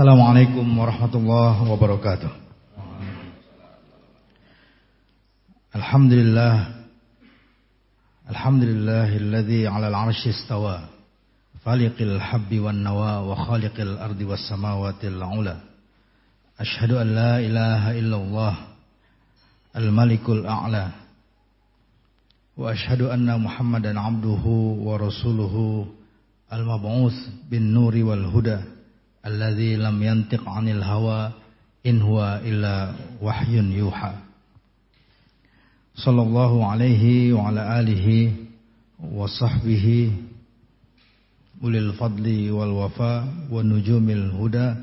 Assalamualaikum warahmatullahi wabarakatuh. Alhamdulillah. Alhamdulillah Alladhi ala al 'arsy istawa. Faliqil habbi wa nawa wa khaliqil ardi wa samawati al-'ula. Ashadu an la ilaha illallah al-malikul a'la. Wa ashadu anna Muhammadan 'abduhu wa rasuluhu al mabuth bin nuri wal hudah alladzi lam yantiq 'anil hawa in huwa illa wahyun yuha sallallahu alaihi wa ala alihi wa sahbihi ulil fadli wal wafa wa nujumil huda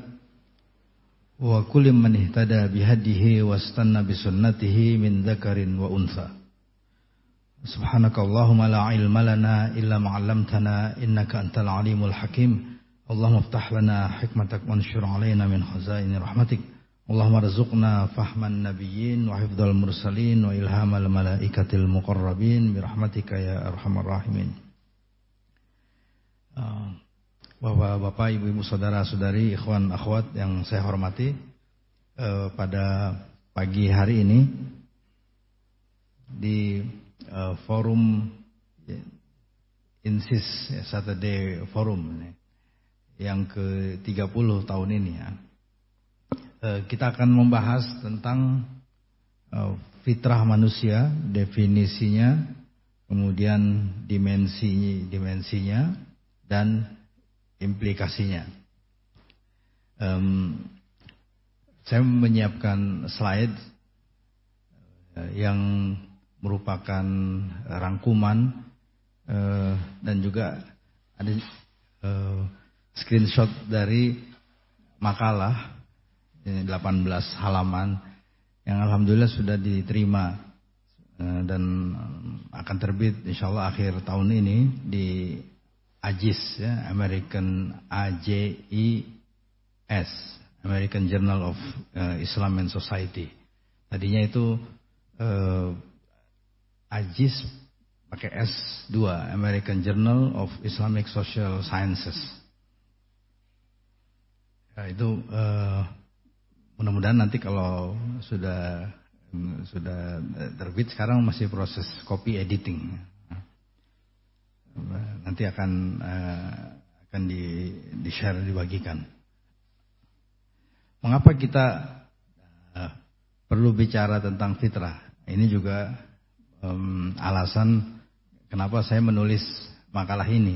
wa kulli man ihtada bihadihi wastanna bisunnatihi min dzakarin wa untha subhanakallahumma la ilma lana illa ma 'allamtana innaka antal alimul hakim Allahumma aftah lana hikmatak wansyur alaina min khazaini rahmatik. Allahumma rizukna fahman nabiyyin wa hifdal mursalin wa ilhamal malaikatil muqarrabin rahmatika ya arhamar rahimin. Ah, bapak-bapak, ibu-ibu, saudara-saudari, ikhwan, akhwat yang saya hormati eh, pada pagi hari ini di eh, forum ya, Insis ya, Saturday Forum yang ke-30 tahun ini ya. Eh, kita akan membahas tentang eh, fitrah manusia, definisinya, kemudian dimensinya dimensinya dan implikasinya. Um, saya menyiapkan slide eh, yang merupakan rangkuman uh, dan juga ada uh, screenshot dari makalah 18 halaman yang alhamdulillah sudah diterima eh, dan eh, akan terbit insya Allah akhir tahun ini di AJIS ya, American AJIS American Journal of eh, Islam and Society. Tadinya itu eh, AJIS pakai S2 American Journal of Islamic Social Sciences. Nah, itu uh, mudah-mudahan nanti kalau sudah sudah terbit sekarang masih proses copy editing. Nanti akan uh, akan di, di share dibagikan. Mengapa kita uh, perlu bicara tentang fitrah? Ini juga um, alasan kenapa saya menulis makalah ini.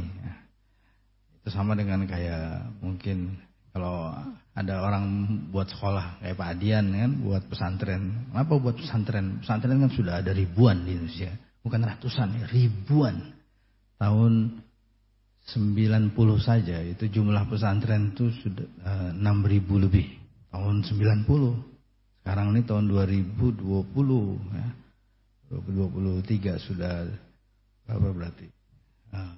Itu sama dengan kayak mungkin kalau ada orang buat sekolah kayak Pak Adian kan buat pesantren. Kenapa buat pesantren? Pesantren kan sudah ada ribuan di Indonesia. Bukan ratusan, ya, ribuan. Tahun 90 saja itu jumlah pesantren itu sudah eh, enam ribu lebih. Tahun 90. Sekarang ini tahun 2020 ya. 2023 sudah berapa berarti? Eh,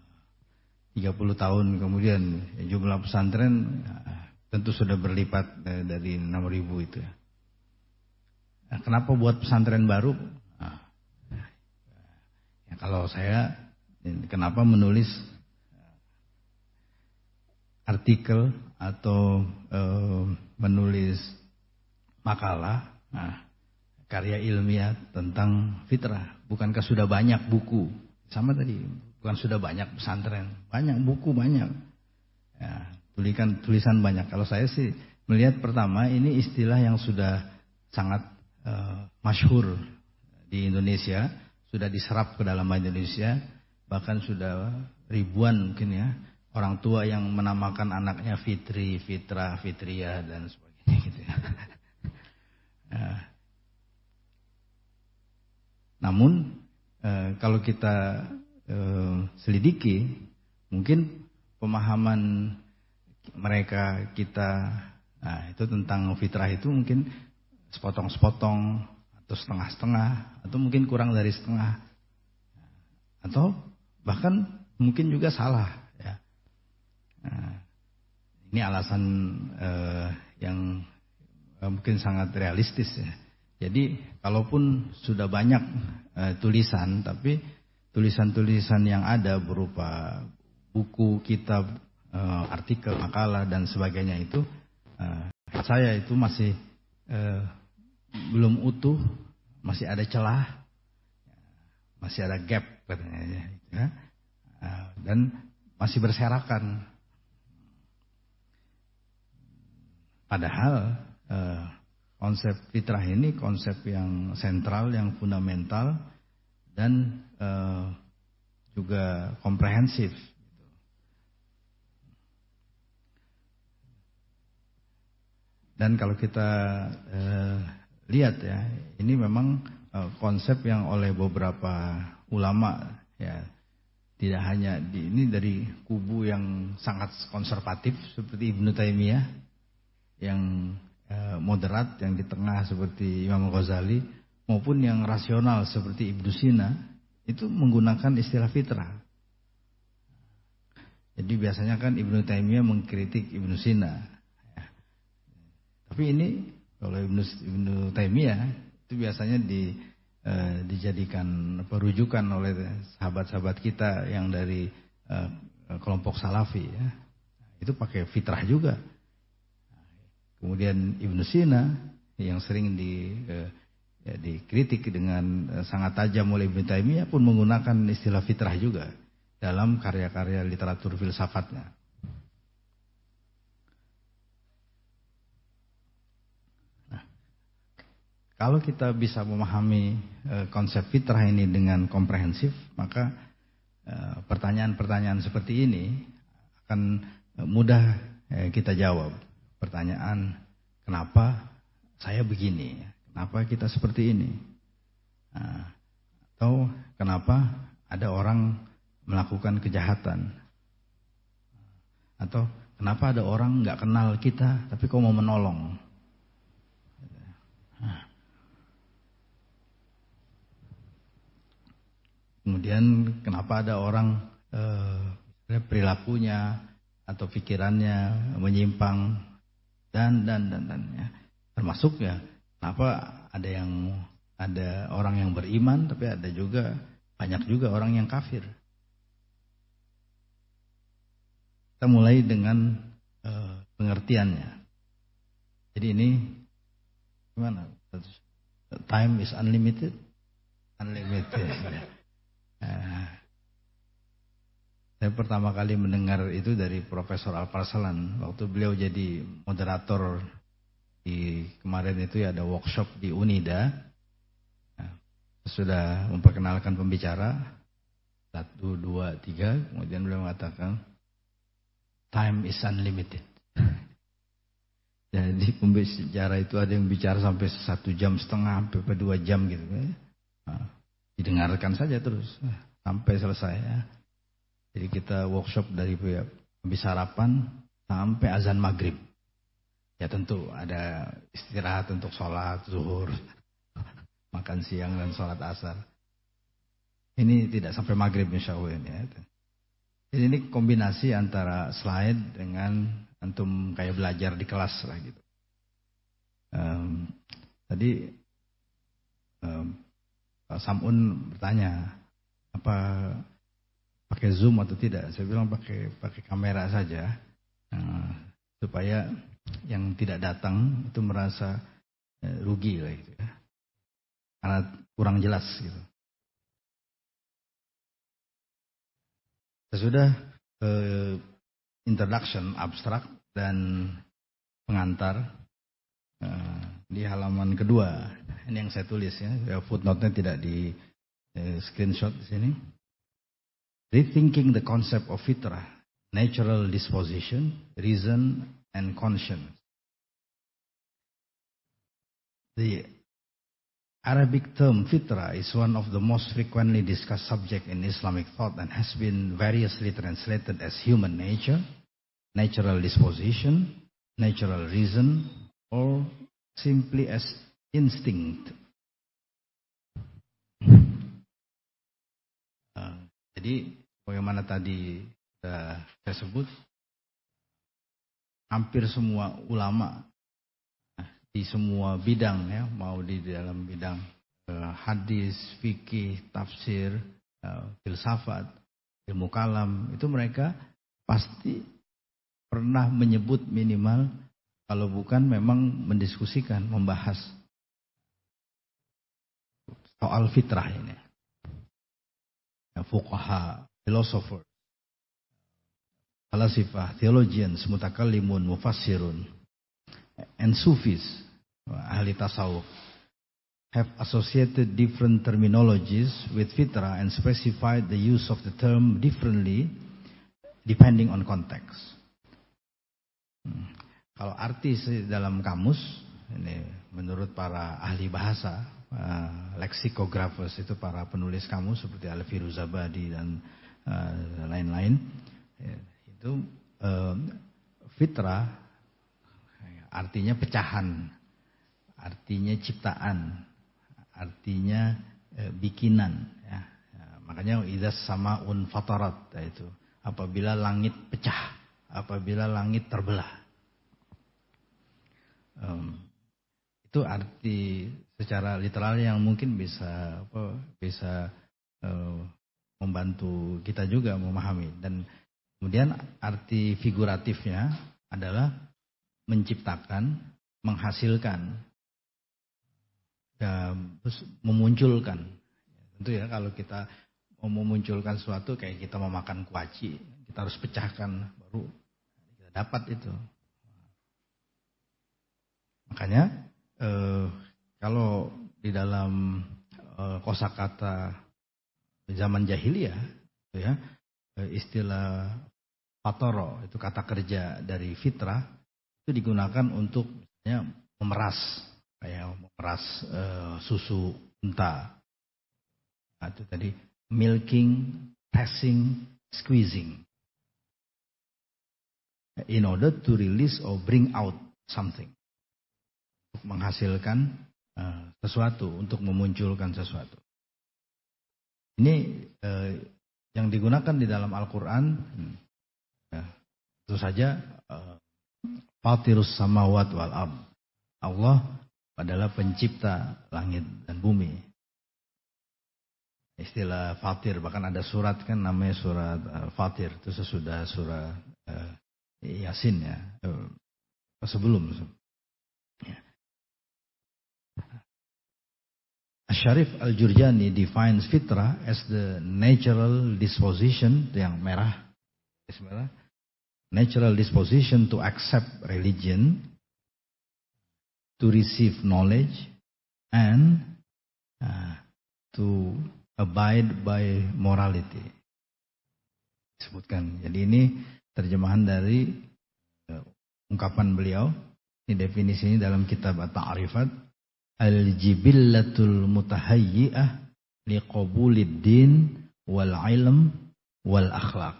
tiga 30 tahun kemudian jumlah pesantren ya tentu sudah berlipat eh, dari 6000 itu ya. Nah, kenapa buat pesantren baru? Nah, ya, ya kalau saya ya, kenapa menulis eh, artikel atau e, menulis makalah nah, karya ilmiah tentang fitrah bukankah sudah banyak buku sama tadi bukan sudah banyak pesantren banyak buku banyak ya, tulisan tulisan banyak. Kalau saya sih melihat pertama ini istilah yang sudah sangat uh, masyhur di Indonesia, sudah diserap ke dalam Indonesia, bahkan sudah ribuan mungkin ya orang tua yang menamakan anaknya Fitri, Fitra, Fitria dan sebagainya gitu ya. Eh, namun eh, kalau kita selidiki, mungkin pemahaman mereka kita nah itu tentang fitrah itu mungkin sepotong-sepotong atau setengah-setengah atau mungkin kurang dari setengah atau bahkan mungkin juga salah ya nah, ini alasan eh, yang eh, mungkin sangat realistis ya jadi kalaupun sudah banyak eh, tulisan tapi tulisan-tulisan yang ada berupa buku kitab uh, artikel, makalah dan sebagainya itu uh, saya itu masih uh, belum utuh, masih ada celah, masih ada gap katanya ya. Uh, dan masih berserakan. Padahal uh, konsep fitrah ini konsep yang sentral, yang fundamental dan uh, juga komprehensif Dan kalau kita eh, lihat ya, ini memang eh, konsep yang oleh beberapa ulama ya tidak hanya di, ini dari kubu yang sangat konservatif seperti Ibnu Taimiyah yang eh, moderat yang di tengah seperti Imam Ghazali maupun yang rasional seperti Ibnu Sina itu menggunakan istilah fitrah. Jadi biasanya kan Ibnu Taimiyah mengkritik Ibnu Sina, tapi ini kalau Ibnu Ibnu Taimiyah itu biasanya di e, dijadikan perujukan oleh sahabat-sahabat kita yang dari e, kelompok salafi ya. Itu pakai fitrah juga. Kemudian Ibnu Sina yang sering di e, ya, dikritik dengan sangat tajam oleh Ibnu Taimiyah pun menggunakan istilah fitrah juga dalam karya-karya literatur filsafatnya. Kalau kita bisa memahami e, konsep fitrah ini dengan komprehensif, maka e, pertanyaan-pertanyaan seperti ini akan mudah e, kita jawab. Pertanyaan kenapa saya begini? Kenapa kita seperti ini? Nah, atau kenapa ada orang melakukan kejahatan? Atau kenapa ada orang nggak kenal kita tapi kok mau menolong? Kemudian kenapa ada orang eh, perilakunya atau pikirannya menyimpang dan dan dan dan ya. Termasuk ya kenapa ada yang ada orang yang beriman tapi ada juga banyak juga orang yang kafir. Kita mulai dengan eh, pengertiannya. Jadi ini gimana? Time is unlimited. Unlimited. Ya. Nah, saya pertama kali mendengar itu dari Profesor Alparsalan waktu beliau jadi moderator di kemarin itu ya ada workshop di Unida. Nah, sudah memperkenalkan pembicara satu dua tiga kemudian beliau mengatakan time is unlimited. jadi pembicara itu ada yang bicara sampai satu jam setengah sampai dua jam gitu. Kan. Nah, didengarkan saja terus nah, sampai selesai ya. Jadi kita workshop dari habis sarapan sampai azan maghrib. Ya tentu ada istirahat untuk sholat, zuhur, makan siang dan sholat asar. Ini tidak sampai maghrib insya Allah ini. ya. Jadi ini kombinasi antara slide dengan antum kayak belajar di kelas lah gitu. Um, tadi um, Pak Samun bertanya apa pakai zoom atau tidak? Saya bilang pakai pakai kamera saja uh, supaya yang tidak datang itu merasa uh, rugi lah gitu ya. Karena kurang jelas gitu. Sesudah uh, introduction abstrak dan pengantar uh, di halaman kedua ini yang saya tulis ya. Footnote-nya tidak di eh, screenshot di sini. Rethinking the concept of fitrah, natural disposition, reason, and conscience. The Arabic term fitrah is one of the most frequently discussed subject in Islamic thought and has been variously translated as human nature, natural disposition, natural reason, or simply as instinct. Uh, jadi bagaimana tadi saya sebut, hampir semua ulama uh, di semua bidang ya, mau di dalam bidang uh, hadis, fikih, tafsir, uh, filsafat, ilmu kalam, itu mereka pasti pernah menyebut minimal kalau bukan memang mendiskusikan, membahas soal fitrah ini. Ya, fuqaha, philosopher, falasifah, theologians, mutakallimun, mufassirun, and sufis, ahli tasawuf, have associated different terminologies with fitrah and specified the use of the term differently depending on context. Hmm. Kalau arti dalam kamus, ini menurut para ahli bahasa, uh, eh, leksikografers itu para penulis kamu seperti Alfiru Zabadi dan eh, lain-lain uh, ya, itu uh, fitrah artinya pecahan artinya ciptaan artinya uh, bikinan ya. ya makanya idas sama un fatarat itu apabila langit pecah apabila langit terbelah um, itu arti secara literal yang mungkin bisa apa, bisa uh, membantu kita juga memahami dan kemudian arti figuratifnya adalah menciptakan, menghasilkan, ya, memunculkan. Tentu ya kalau kita mau memunculkan sesuatu kayak kita mau makan kuaci, kita harus pecahkan baru kita dapat itu. Makanya eh, kalau di dalam e, kosakata zaman jahiliyah, gitu ya, eh, istilah patoro itu kata kerja dari fitrah itu digunakan untuk misalnya memeras kayak memeras e, susu unta. Nah, itu tadi milking, pressing, squeezing in order to release or bring out something. Untuk menghasilkan Eh, sesuatu, untuk memunculkan sesuatu. Ini eh, yang digunakan di dalam Al-Quran, tentu ya, itu saja Fatirus eh, Fatirus samawat wal ard. Allah adalah pencipta langit dan bumi. Istilah fatir, bahkan ada surat kan namanya surat eh, fatir, itu sesudah surat eh, Yasin ya. Eh, sebelum Syarif Al-Jurjani defines fitrah as the natural disposition yang merah merah natural disposition to accept religion to receive knowledge and uh, to abide by morality disebutkan jadi ini terjemahan dari uh, ungkapan beliau ini definisinya dalam kitab At-Ta'rifat al-jibillatul mutahayyi'ah liqabulid din wal ilm wal akhlak.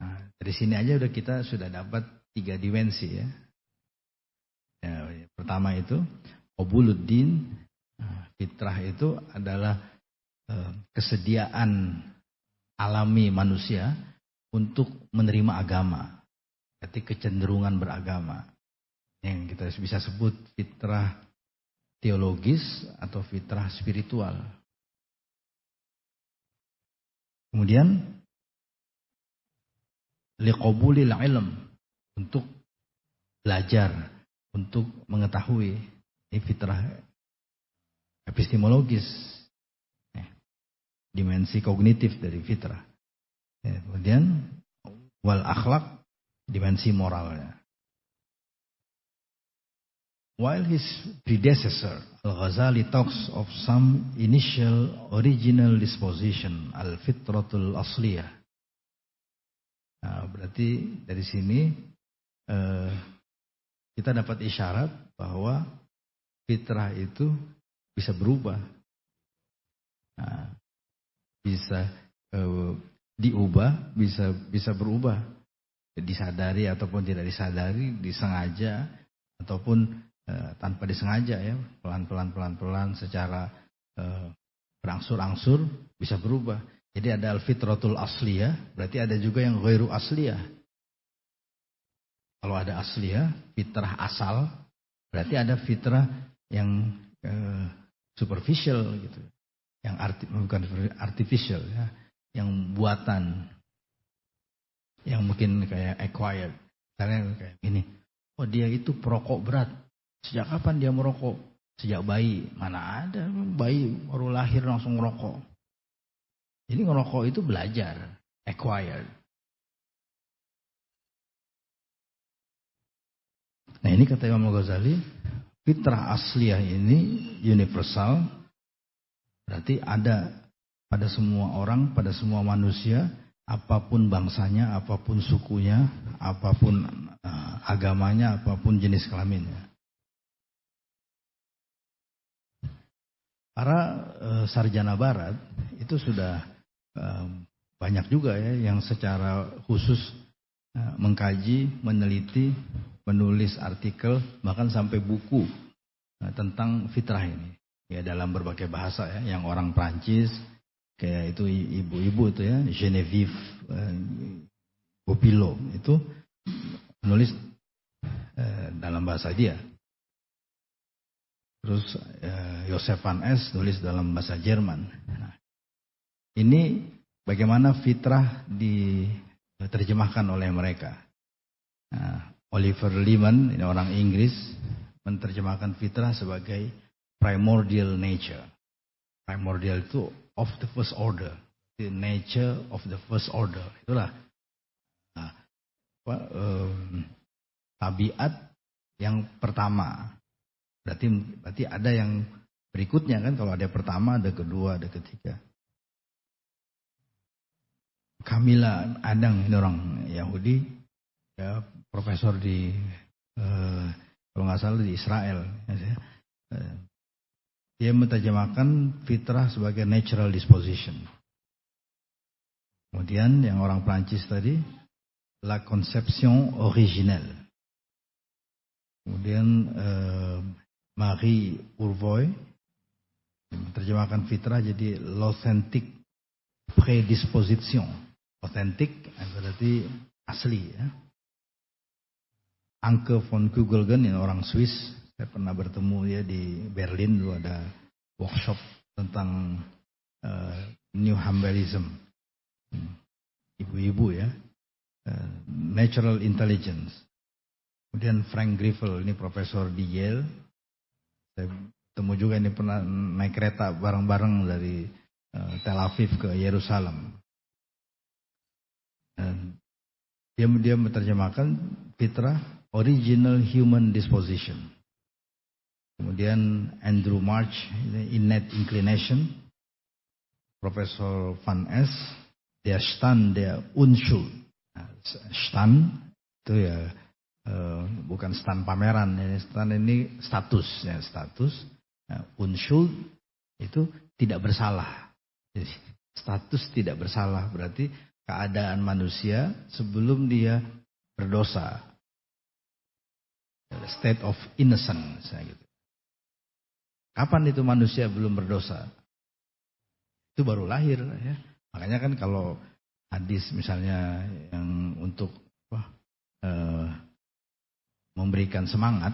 Nah, dari sini aja udah kita sudah dapat tiga dimensi ya. ya pertama itu din, nah, fitrah itu adalah eh, kesediaan alami manusia untuk menerima agama. Berarti kecenderungan beragama yang kita bisa sebut fitrah teologis atau fitrah spiritual. Kemudian liqabulil ilm untuk belajar, untuk mengetahui ini fitrah epistemologis. Ya, dimensi kognitif dari fitrah. Ya, kemudian wal akhlak dimensi moralnya. While his predecessor, Al-Ghazali talks of some initial original disposition, Al-Fitratul Asliyah. Nah, berarti dari sini eh, kita dapat isyarat bahwa fitrah itu bisa berubah. Nah, bisa eh, diubah, bisa bisa berubah. Disadari ataupun tidak disadari, disengaja ataupun Eh, tanpa disengaja ya pelan-pelan pelan-pelan secara eh, berangsur-angsur bisa berubah. Jadi ada al asli ya berarti ada juga yang ghairu asli ya Kalau ada asli ya fitrah asal, berarti ada fitrah yang eh, superficial gitu. Yang arti, bukan artificial ya, yang buatan. Yang mungkin kayak acquired. Misalnya kayak gini, oh dia itu perokok berat, Sejak kapan dia merokok? Sejak bayi. Mana ada bayi baru lahir langsung merokok. Jadi merokok itu belajar. Acquired. Nah ini kata Imam Ghazali. Fitrah asliyah ini universal. Berarti ada pada semua orang, pada semua manusia. Apapun bangsanya, apapun sukunya, apapun eh, agamanya, apapun jenis kelaminnya. para e, eh, sarjana barat itu sudah e, banyak juga ya yang secara khusus e, mengkaji, meneliti, menulis artikel bahkan sampai buku e, tentang fitrah ini ya dalam berbagai bahasa ya yang orang Prancis kayak itu ibu-ibu itu ya Genevieve e, itu menulis e, dalam bahasa dia Terus Yosef eh, van S tulis dalam bahasa Jerman. Nah, ini bagaimana fitrah diterjemahkan eh, oleh mereka. Nah, Oliver Lehman, ini orang Inggris, menerjemahkan fitrah sebagai primordial nature. Primordial itu of the first order. The nature of the first order. Itulah nah, apa, eh, tabiat yang pertama Berarti berarti ada yang berikutnya kan kalau ada pertama, ada kedua, ada ketiga. Kamila Adang ini orang Yahudi ya profesor di eh, kalau nggak salah di Israel ya, eh, dia menerjemahkan fitrah sebagai natural disposition kemudian yang orang Prancis tadi la conception originelle kemudian eh, Mari Urvoy terjemahkan fitrah jadi l'authentic predisposition. Authentic eh, berarti asli ya. Anke von Kugelgen ini orang Swiss, saya pernah bertemu ya di Berlin dulu ada workshop tentang uh, New Humanism, hmm. Ibu-ibu ya. Uh, natural intelligence. Kemudian Frank Griffel ini profesor di Yale saya temu juga ini pernah naik kereta bareng-bareng dari uh, Tel Aviv ke Yerusalem. Dan dia dia menerjemahkan fitrah original human disposition. Kemudian Andrew March innate inclination, Profesor Van S, Dia Stan dia Unschuld. Nah, stan itu ya Eh, bukan stand pameran ini stand ini status ya status ya, nah, unsul itu tidak bersalah jadi status tidak bersalah berarti keadaan manusia sebelum dia berdosa ya, state of innocence gitu kapan itu manusia belum berdosa itu baru lahir ya makanya kan kalau hadis misalnya yang untuk apa, uh, memberikan semangat,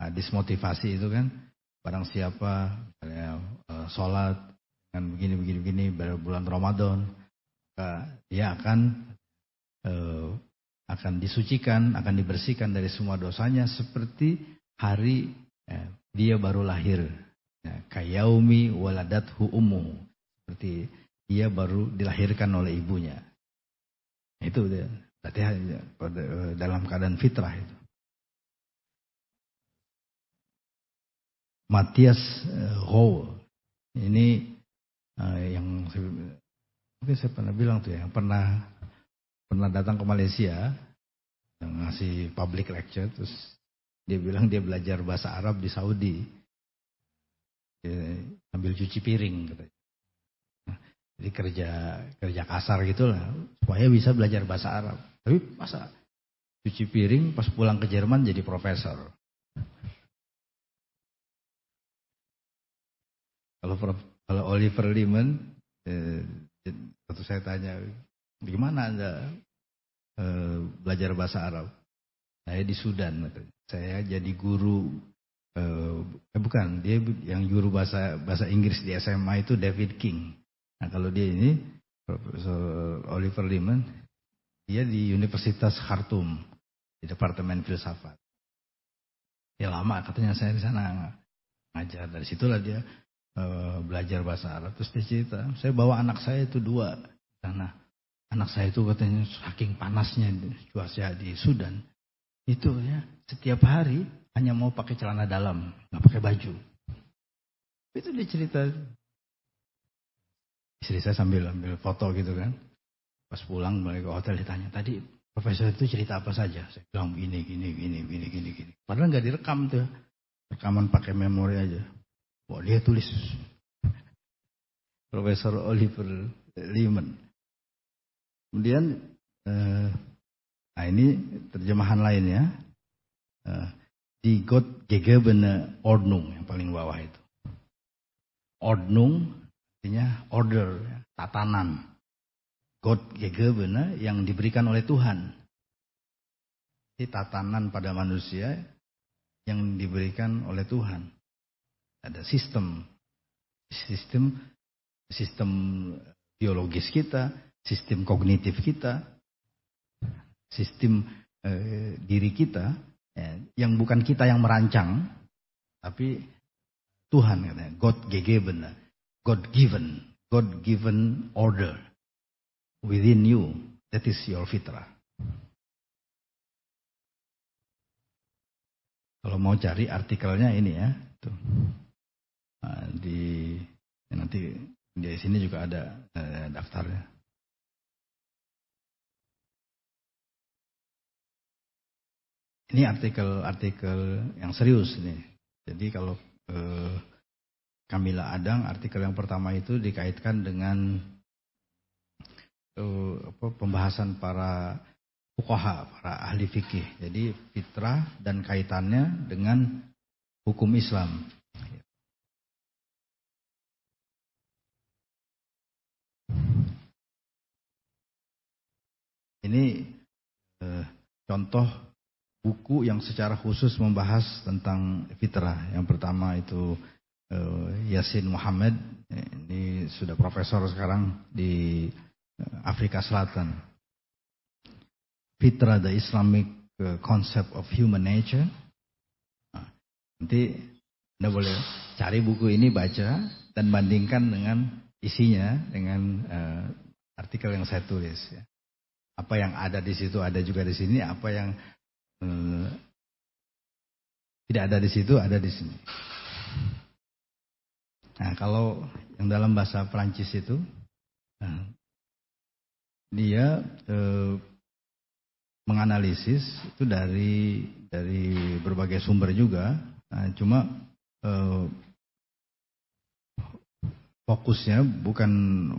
dismotivasi nah, dismotivasi itu kan, barang siapa misalnya, eh, sholat dengan begini-begini-begini pada bulan Ramadan, uh, dia akan uh, akan disucikan, akan dibersihkan dari semua dosanya seperti hari eh, dia baru lahir. Ya, kayaumi waladat umu, Seperti dia baru dilahirkan oleh ibunya. Itu dia. Berarti eh, dalam keadaan fitrah itu. Matthias eh, Rowe. Ini uh, yang mungkin saya pernah bilang tuh ya, yang pernah pernah datang ke Malaysia yang ngasih public lecture terus dia bilang dia belajar bahasa Arab di Saudi. Dia ambil cuci piring gitu. Jadi kerja kerja kasar gitulah supaya bisa belajar bahasa Arab. Tapi masa cuci piring pas pulang ke Jerman jadi profesor. Kalau kalau Oliver Liman, eh, eh, waktu saya tanya, gimana anda eh, belajar bahasa Arab? Saya di Sudan, saya jadi guru. Eh, eh bukan, dia yang guru bahasa bahasa Inggris di SMA itu David King. Nah kalau dia ini Profesor Oliver Liman, dia di Universitas Khartoum di Departemen Filsafat. Ya lama katanya saya di sana ngajar dari situlah dia Eh, belajar bahasa Arab. Terus dia cerita, saya bawa anak saya itu dua karena anak saya itu katanya saking panasnya cuaca di Sudan itu ya setiap hari hanya mau pakai celana dalam, nggak pakai baju. Itu dia cerita istri saya sambil ambil foto gitu kan. Pas pulang balik ke hotel ditanya, tadi profesor itu cerita apa saja? Saya bilang gini, gini, gini, gini, gini, gini. Padahal nggak direkam tuh. Rekaman pakai memori aja. Oh dia tulis. Profesor Oliver Lehman. Kemudian, eh, nah ini terjemahan lainnya. Eh, di God Gegebene Ordnung yang paling bawah itu. Ordnung artinya order, tatanan. God Gegebene yang diberikan oleh Tuhan. Ini tatanan pada manusia yang diberikan oleh Tuhan ada sistem sistem sistem biologis kita, sistem kognitif kita, sistem eh, diri kita ya, yang bukan kita yang merancang, tapi Tuhan katanya, God given, God given, God given order within you. That is your fitrah. Kalau mau cari artikelnya ini ya. Tuh. Nah, di ya nanti di sini juga ada eh, daftarnya. Ini artikel-artikel yang serius nih. Jadi kalau eh, Kamila Adang artikel yang pertama itu dikaitkan dengan eh, apa, pembahasan para fukoha, para ahli fikih. Jadi fitrah dan kaitannya dengan hukum Islam. Ini eh, contoh buku yang secara khusus membahas tentang fitrah. Yang pertama itu eh, Yasin Muhammad, ini sudah profesor sekarang di eh, Afrika Selatan. Fitrah the Islamic eh, Concept of Human Nature. Ah, nanti Anda boleh cari buku ini baca dan bandingkan dengan isinya dengan uh, artikel yang saya tulis. Ya apa yang ada di situ ada juga di sini, apa yang eh, tidak ada di situ ada di sini. Nah, kalau yang dalam bahasa Prancis itu nah, dia eh, menganalisis itu dari dari berbagai sumber juga. Nah, cuma eh, fokusnya bukan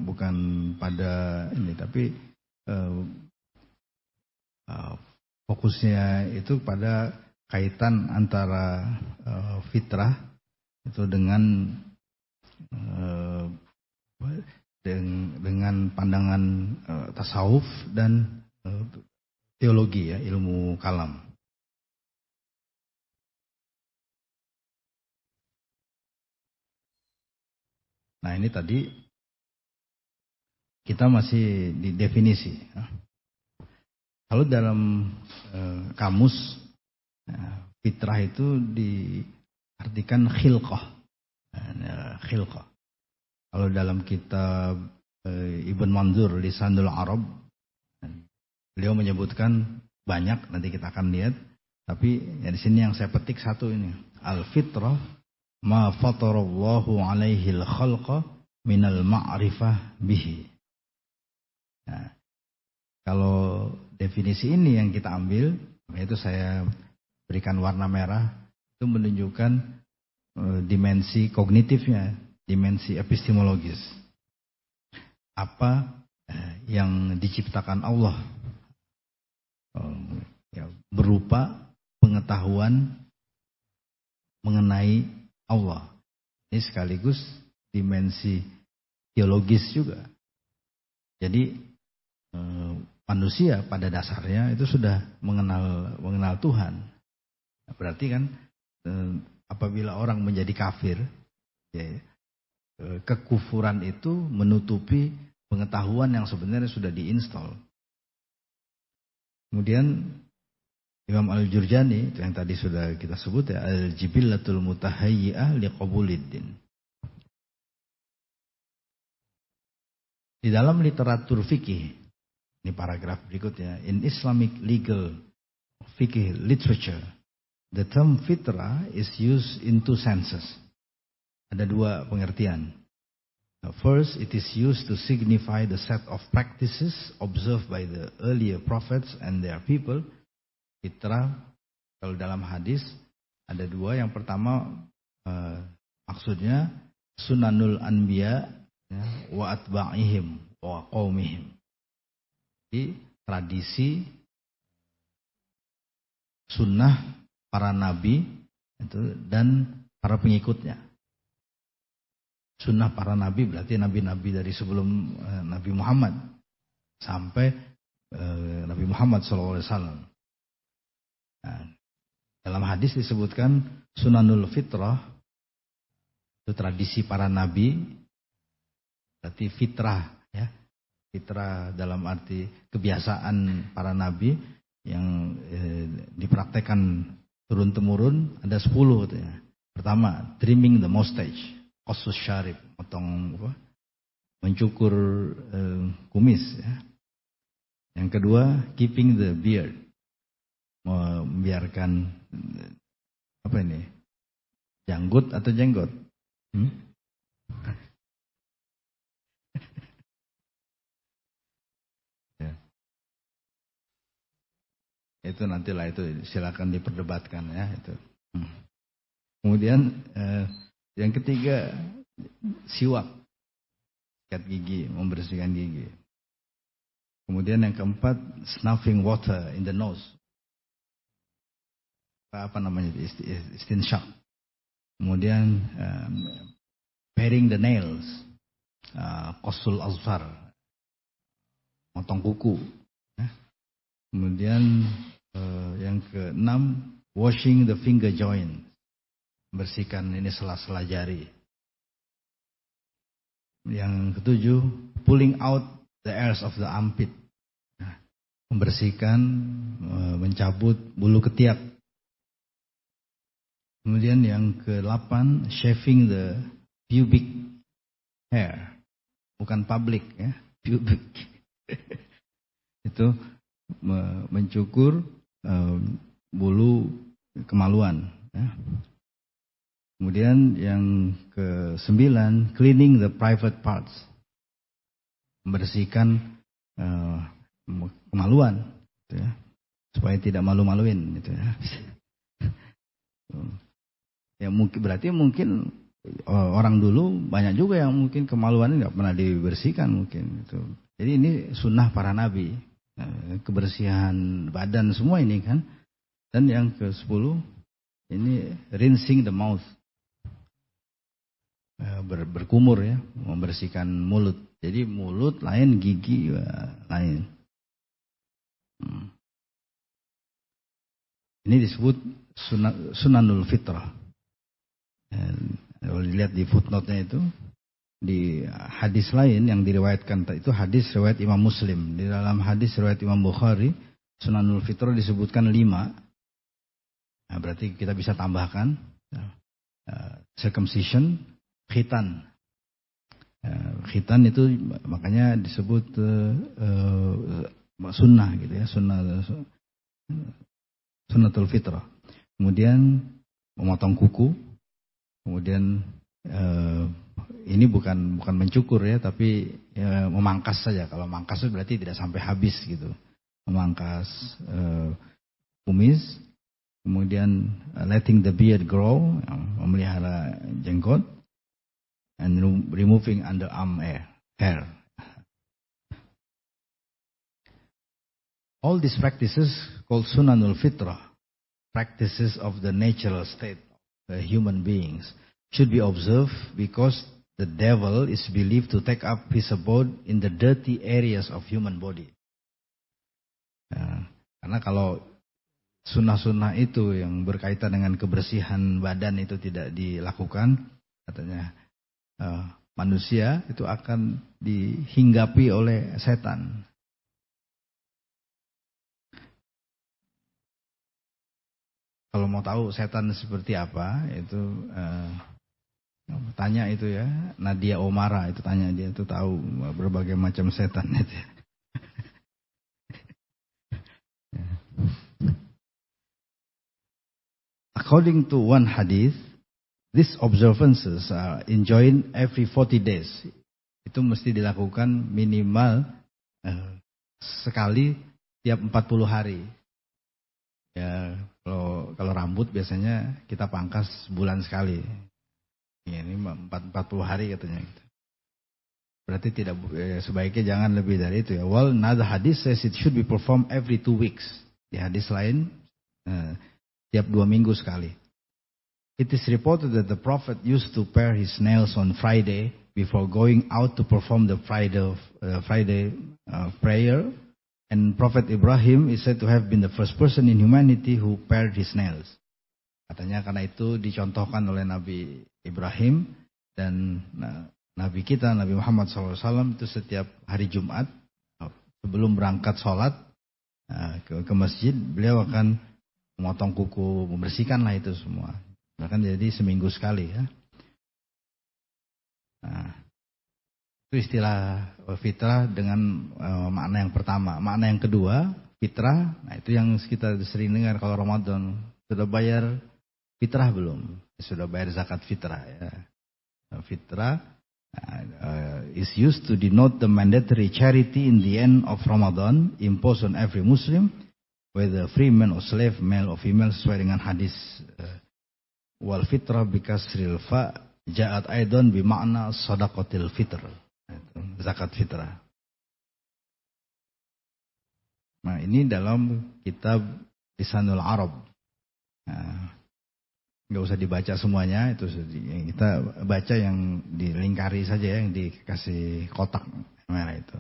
bukan pada ini tapi uh, uh, fokusnya itu pada kaitan antara uh, fitrah itu dengan uh, deng, dengan pandangan uh, tasawuf dan uh, teologi ya ilmu kalam. Nah ini tadi kita masih di definisi. Ya. Kalau dalam e, kamus ya, fitrah itu diartikan khilqah. Nah, khilqah. Kalau dalam kitab e, Ibn Manzur Lisanul Arab beliau menyebutkan banyak nanti kita akan lihat tapi ya di sini yang saya petik satu ini al fitrah ma fatarallahu alaihi al khalqa minal ma'rifah bihi Nah, kalau definisi ini yang kita ambil, itu saya berikan warna merah, itu menunjukkan eh, dimensi kognitifnya, dimensi epistemologis. Apa eh, yang diciptakan Allah eh, ya, berupa pengetahuan mengenai Allah. Ini sekaligus dimensi teologis juga. Jadi Eh, manusia pada dasarnya itu sudah mengenal mengenal Tuhan. Berarti kan eh, apabila orang menjadi kafir, ya, eh, kekufuran itu menutupi pengetahuan yang sebenarnya sudah diinstal. Kemudian Imam Al-Jurjani yang tadi sudah kita sebut ya Al-Jibillatul Mutahayyi'ah liqabuliddin. Di dalam literatur fikih ini paragraf berikutnya. In Islamic legal fiqh literature, the term fitrah is used in two senses. Ada dua pengertian. First, it is used to signify the set of practices observed by the earlier prophets and their people. Fitrah, kalau dalam hadis, ada dua. Yang pertama, eh, maksudnya sunanul anbiya ya, wa atba'ihim wa qawmihim jadi tradisi sunnah para nabi itu dan para pengikutnya. Sunnah para nabi berarti nabi-nabi dari sebelum eh, Nabi Muhammad sampai eh, Nabi Muhammad SAW. Nah, dalam hadis disebutkan sunanul fitrah itu tradisi para nabi berarti fitrah fitrah dalam arti kebiasaan para nabi yang eh, dipraktekkan turun temurun ada 10 katanya. Pertama, trimming the mustache, kosus syarif, potong apa? mencukur eh, kumis ya. Yang kedua, keeping the beard. Membiarkan eh, apa ini? Janggut atau jenggot? Hmm? Itu nantilah itu silakan diperdebatkan ya itu. Hmm. Kemudian eh, yang ketiga siwak sikat gigi, membersihkan gigi. Kemudian yang keempat snuffing water in the nose. Apa namanya shock Kemudian eh, paring the nails, uh, ah, kosul azfar, motong kuku, Kemudian uh, yang keenam washing the finger joint. Bersihkan ini sela-sela jari. Yang ketujuh pulling out the hairs of the armpit. Nah, membersihkan, uh, mencabut bulu ketiak. Kemudian yang ke-8 shaving the pubic hair. Bukan public ya, pubic. Itu mencukur bulu kemaluan. Ya. Kemudian yang ke sembilan, cleaning the private parts, membersihkan eh, kemaluan, gitu ya. supaya tidak malu-maluin. Gitu ya. ya mungkin berarti mungkin e, orang dulu banyak juga yang mungkin kemaluannya nggak pernah dibersihkan mungkin itu Jadi ini sunnah para nabi. Eh, kebersihan badan semua ini kan. Dan yang ke sepuluh ini rinsing the mouth. Eh, ber, berkumur ya, membersihkan mulut. Jadi mulut lain, gigi lain. Hmm. Ini disebut sunan, sunanul fitrah. Eh, kalau dilihat di footnote-nya itu, di uh, hadis lain yang diriwayatkan itu hadis riwayat Imam Muslim. Di dalam hadis riwayat Imam Bukhari, Sunanul fitro disebutkan lima. Nah, berarti kita bisa tambahkan ya. uh, circumcision, khitan. Uh, khitan itu makanya disebut uh, uh, uh sunnah gitu ya, sunnah uh, sunnatul fitro Kemudian memotong kuku, kemudian uh, ini bukan bukan mencukur ya, tapi ya, memangkas saja. Kalau mangkas itu berarti tidak sampai habis gitu. Memangkas uh, kumis, kemudian uh, letting the beard grow, ya, memelihara jenggot, and removing underarm hair. hair. All these practices called sunanul fitrah, practices of the natural state of the human beings should be observed because the devil is believed to take up his abode in the dirty areas of human body. Ya, karena kalau sunnah-sunnah itu yang berkaitan dengan kebersihan badan itu tidak dilakukan, katanya uh, manusia itu akan dihinggapi oleh setan. Kalau mau tahu setan seperti apa, itu uh, Tanya itu ya, Nadia Omara itu tanya dia itu tahu berbagai macam setan itu. According to one hadith, these observances are enjoined every 40 days. Itu mesti dilakukan minimal uh, sekali tiap 40 hari. Ya, kalau kalau rambut biasanya kita pangkas bulan sekali Ya, ini 40 hari katanya. Gitu. Berarti tidak eh, sebaiknya jangan lebih dari itu ya. Well, another hadis says it should be performed every two weeks. Di hadis lain eh, tiap dua minggu sekali. It is reported that the Prophet used to pair his nails on Friday before going out to perform the Friday uh, Friday uh, prayer. And Prophet Ibrahim is said to have been the first person in humanity who pared his nails. Katanya karena itu dicontohkan oleh Nabi Ibrahim dan nah, Nabi kita Nabi Muhammad SAW itu setiap hari Jumat oh, sebelum berangkat sholat nah, ke, masjid beliau akan memotong kuku membersihkan lah itu semua bahkan jadi seminggu sekali ya nah, itu istilah fitrah dengan eh, makna yang pertama makna yang kedua fitrah nah itu yang kita sering dengar kalau Ramadan sudah bayar Fitrah belum. Sudah bayar zakat fitrah ya. Fitrah uh, is used to denote the mandatory charity in the end of Ramadan imposed on every Muslim whether free man or slave, male or female sesuai dengan hadis uh, wal fitrah bikasril fa ja'at aidan bimakna makna fitr zakat fitrah Nah ini dalam kitab Lisanul Arab. Nah, nggak usah dibaca semuanya itu kita baca yang dilingkari saja ya, yang dikasih kotak merah itu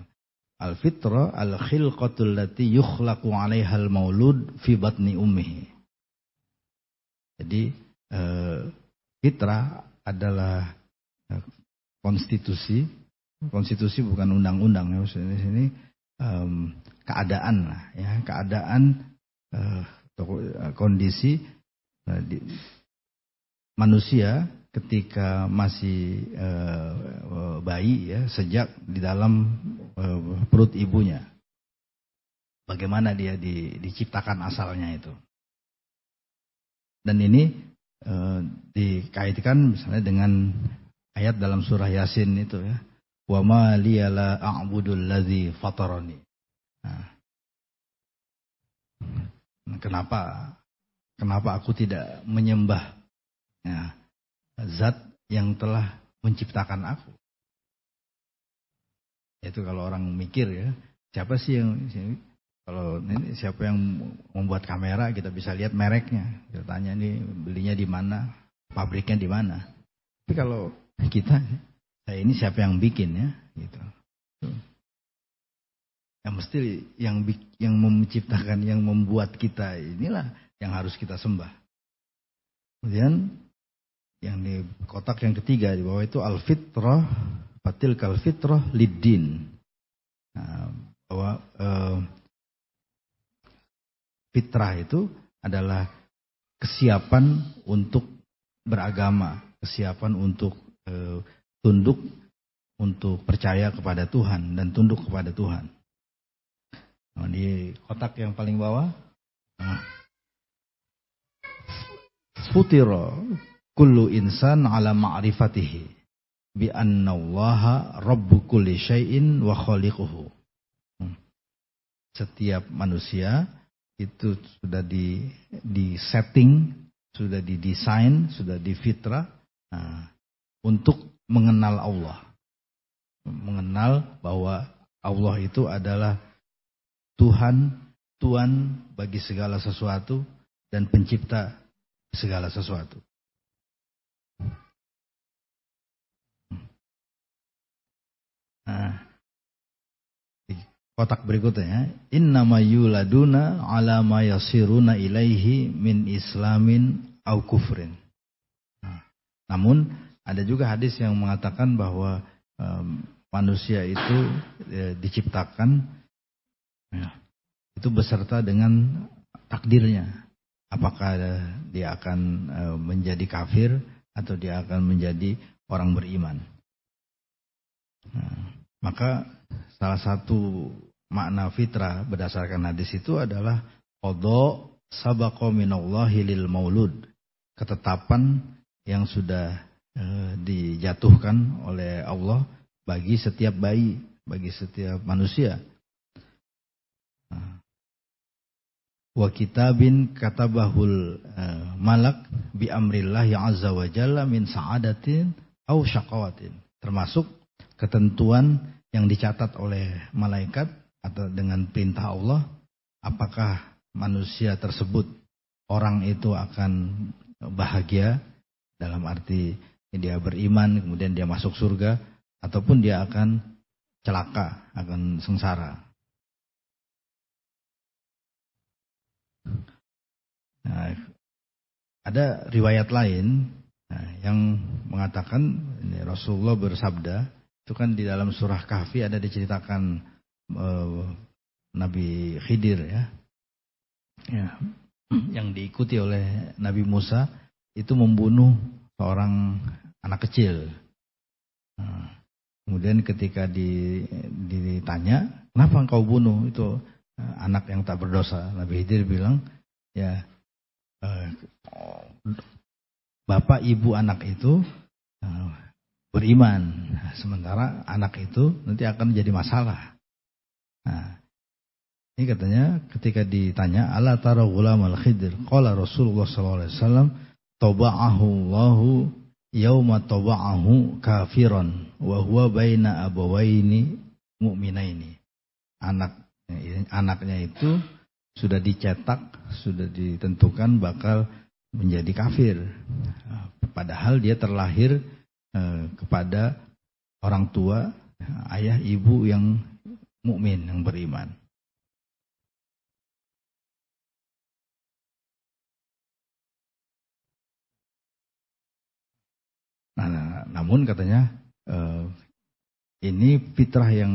al fitro al khilqatul lati yukhlaqu alaihal maulud fi batni ummihi jadi eh, fitra adalah eh, konstitusi konstitusi bukan undang-undang ya maksudnya sini um, keadaan lah ya keadaan uh, kondisi uh, di, manusia ketika masih uh, bayi ya sejak di dalam uh, perut ibunya bagaimana dia di, diciptakan asalnya itu dan ini uh, dikaitkan misalnya dengan ayat dalam surah yasin itu ya wa ma liyala a'budul ladzi fatarani nah, kenapa kenapa aku tidak menyembah Ya, zat yang telah menciptakan aku. Itu kalau orang mikir ya, siapa sih yang kalau ini siapa yang membuat kamera kita bisa lihat mereknya. Kita tanya ini belinya di mana, pabriknya di mana. Tapi kalau kita saya eh, ini siapa yang bikin ya gitu. Yang mesti yang yang menciptakan, yang membuat kita inilah yang harus kita sembah. Kemudian yang di kotak yang ketiga di bawah itu al fitrah batil kal fitrah lidin nah, bahwa eh, fitrah itu adalah kesiapan untuk beragama kesiapan untuk eh, tunduk untuk percaya kepada Tuhan dan tunduk kepada Tuhan nah, di kotak yang paling bawah nah, Futiro kullu insan ala ma'rifatihi bi allaha rabbu kulli syai'in wa khaliquhu. Hmm. Setiap manusia itu sudah di di setting, sudah didesain, sudah difitra nah, untuk mengenal Allah. Mengenal bahwa Allah itu adalah Tuhan, Tuhan bagi segala sesuatu dan pencipta segala sesuatu. Nah, kotak berikutnya innama yuladuna ala mayasiruna ilaihi min islamin au kufrin nah, namun ada juga hadis yang mengatakan bahwa um, manusia itu e, diciptakan ya, itu beserta dengan takdirnya apakah dia akan e, menjadi kafir atau dia akan menjadi orang beriman nah, maka salah satu makna fitrah berdasarkan hadis itu adalah kodok sabaqa minallahi lil maulud. Ketetapan yang sudah e, dijatuhkan oleh Allah bagi setiap bayi, bagi setiap manusia. Nah. Wa kitabin kata bahul eh, malak bi amrillah ya azza wa jalla min sa'adatin au syakawatin Termasuk ketentuan yang dicatat oleh malaikat atau dengan perintah Allah, apakah manusia tersebut orang itu akan bahagia dalam arti dia beriman kemudian dia masuk surga ataupun dia akan celaka, akan sengsara. Nah, ada riwayat lain nah, yang mengatakan Rasulullah bersabda itu kan di dalam surah Kahfi ada diceritakan uh, Nabi Khidir ya. ya. Yang diikuti oleh Nabi Musa itu membunuh seorang anak kecil. Nah, kemudian ketika ditanya, kenapa engkau bunuh itu eh, anak yang tak berdosa? Nabi Khidir bilang, ya eh, bapak ibu anak itu beriman. Nah, sementara anak itu nanti akan jadi masalah. Nah, ini katanya ketika ditanya ala tara gulam al khidir qala Rasulullah sallallahu alaihi wasallam taba'ahu Allahu yauma taba'ahu kafiran wa huwa baina abawaini mu'minaini. Anak ya, anaknya itu sudah dicetak, sudah ditentukan bakal menjadi kafir. Nah, padahal dia terlahir Eh, kepada orang tua, ayah, ibu yang mukmin yang beriman. Nah, nah namun katanya eh, ini fitrah yang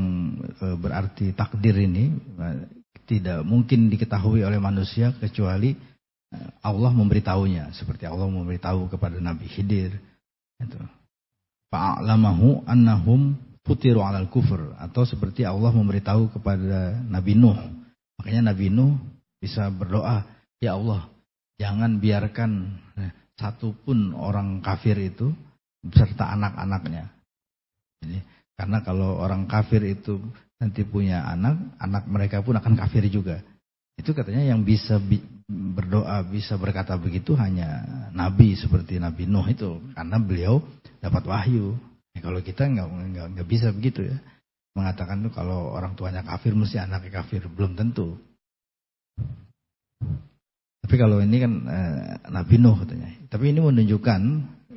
eh, berarti takdir ini tidak mungkin diketahui oleh manusia kecuali Allah memberitahunya seperti Allah memberitahu kepada Nabi Khidir. Itu fa'alamahu annahum putiru alal kufur atau seperti Allah memberitahu kepada Nabi Nuh. Makanya Nabi Nuh bisa berdoa, ya Allah, jangan biarkan eh, satu pun orang kafir itu beserta anak-anaknya. ini karena kalau orang kafir itu nanti punya anak, anak mereka pun akan kafir juga. Itu katanya yang bisa berdoa bisa berkata begitu hanya nabi seperti Nabi Nuh itu karena beliau dapat wahyu. Ya, kalau kita nggak nggak nggak bisa begitu ya mengatakan tuh kalau orang tuanya kafir mesti anaknya kafir belum tentu. Tapi kalau ini kan eh, Nabi Nuh katanya. Tapi ini menunjukkan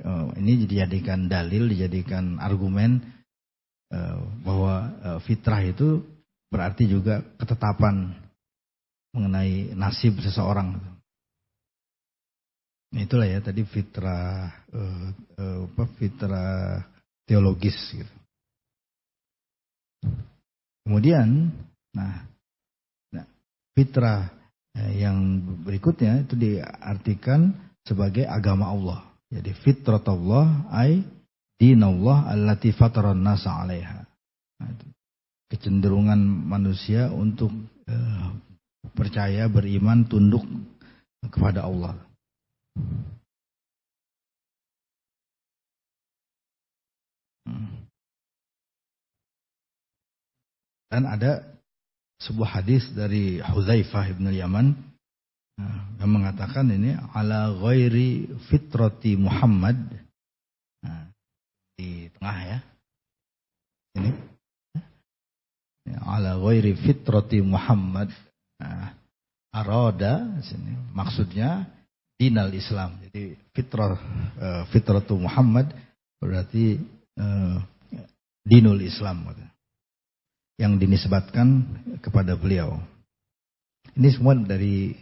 eh, ini dijadikan dalil, dijadikan argumen eh, bahwa eh, fitrah itu berarti juga ketetapan mengenai nasib seseorang. Nah, itulah ya tadi fitrah eh, eh, fitrah teologis gitu. Kemudian nah, nah fitrah eh, yang berikutnya itu diartikan sebagai agama Allah. Jadi fitrah Allah ai di allati fataran nasa 'alaiha. Nah, kecenderungan manusia untuk percaya, beriman, tunduk kepada Allah. Hmm. Dan ada sebuah hadis dari Huzaifah ibn Yaman eh, yang mengatakan ini ala ghairi fitrati Muhammad nah, di tengah ya ini ala ghairi fitrati Muhammad Nah, aroda sini maksudnya dinal Islam. Jadi fitrah uh, fitratu Muhammad berarti uh, dinul Islam yang dinisbatkan kepada beliau. Ini semua dari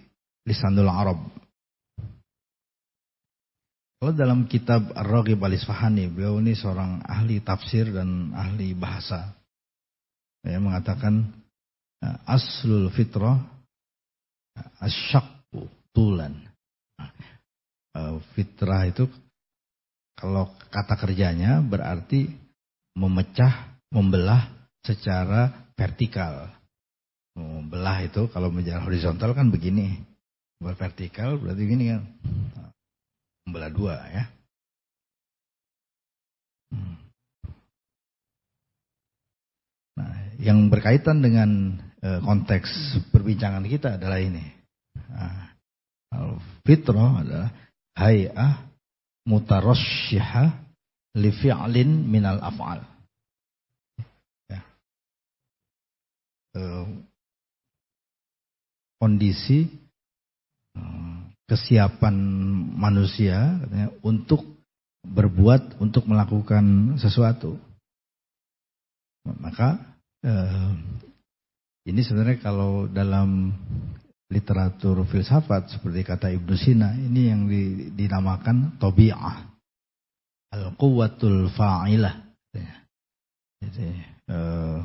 Lisanul Arab. Kalau dalam kitab Ar-Raghib al beliau ini seorang ahli tafsir dan ahli bahasa. yang mengatakan Eh, aslul fitrah eh, asyakku tulan. Eh, fitrah itu kalau kata kerjanya berarti memecah, membelah secara vertikal. Membelah itu kalau menjadi horizontal kan begini. vertikal berarti begini kan. Membelah dua ya. Hmm. Nah, yang berkaitan dengan Eh, konteks perbincangan kita adalah ini. Ah, al-fitrah adalah hai'ah mutarasyihah li fi'lin minal af'al. Ya. Eh, kondisi eh, kesiapan manusia katanya, untuk berbuat untuk melakukan sesuatu maka eh, ini sebenarnya kalau dalam literatur filsafat seperti kata Ibnu Sina, ini yang dinamakan tobi'ah. Al-quwatul fa'ilah. Jadi, eh,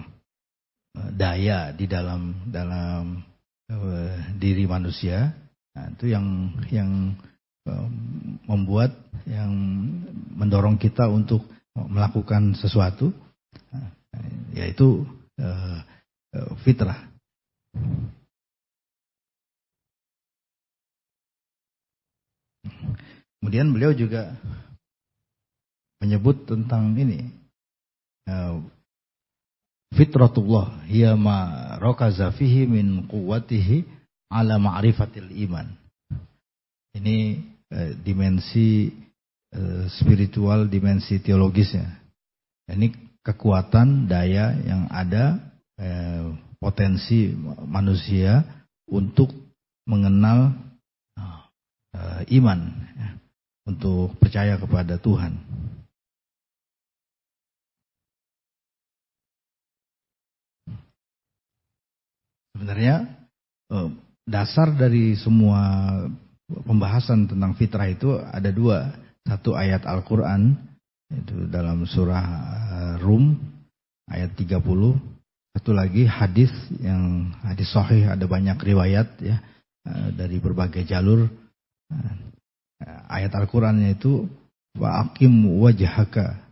daya di dalam dalam eh, diri manusia nah, itu yang yang eh, membuat yang mendorong kita untuk melakukan sesuatu nah, yaitu eh, Eh, fitrah. Kemudian beliau juga menyebut tentang ini eh, fitratullah hiya ma rokaza fihi min kuwatihi ala ma'rifatil iman. Ini eh, dimensi spiritual, dimensi teologisnya. Ini kekuatan daya yang ada Eh, potensi manusia untuk mengenal eh, iman, ya, untuk percaya kepada Tuhan. Sebenarnya eh, dasar dari semua pembahasan tentang fitrah itu ada dua. Satu ayat Al-Quran itu dalam surah Rum ayat 30 satu lagi hadis yang hadis sahih ada banyak riwayat ya eh, dari berbagai jalur eh, ayat al quran itu wa aqim wajhaka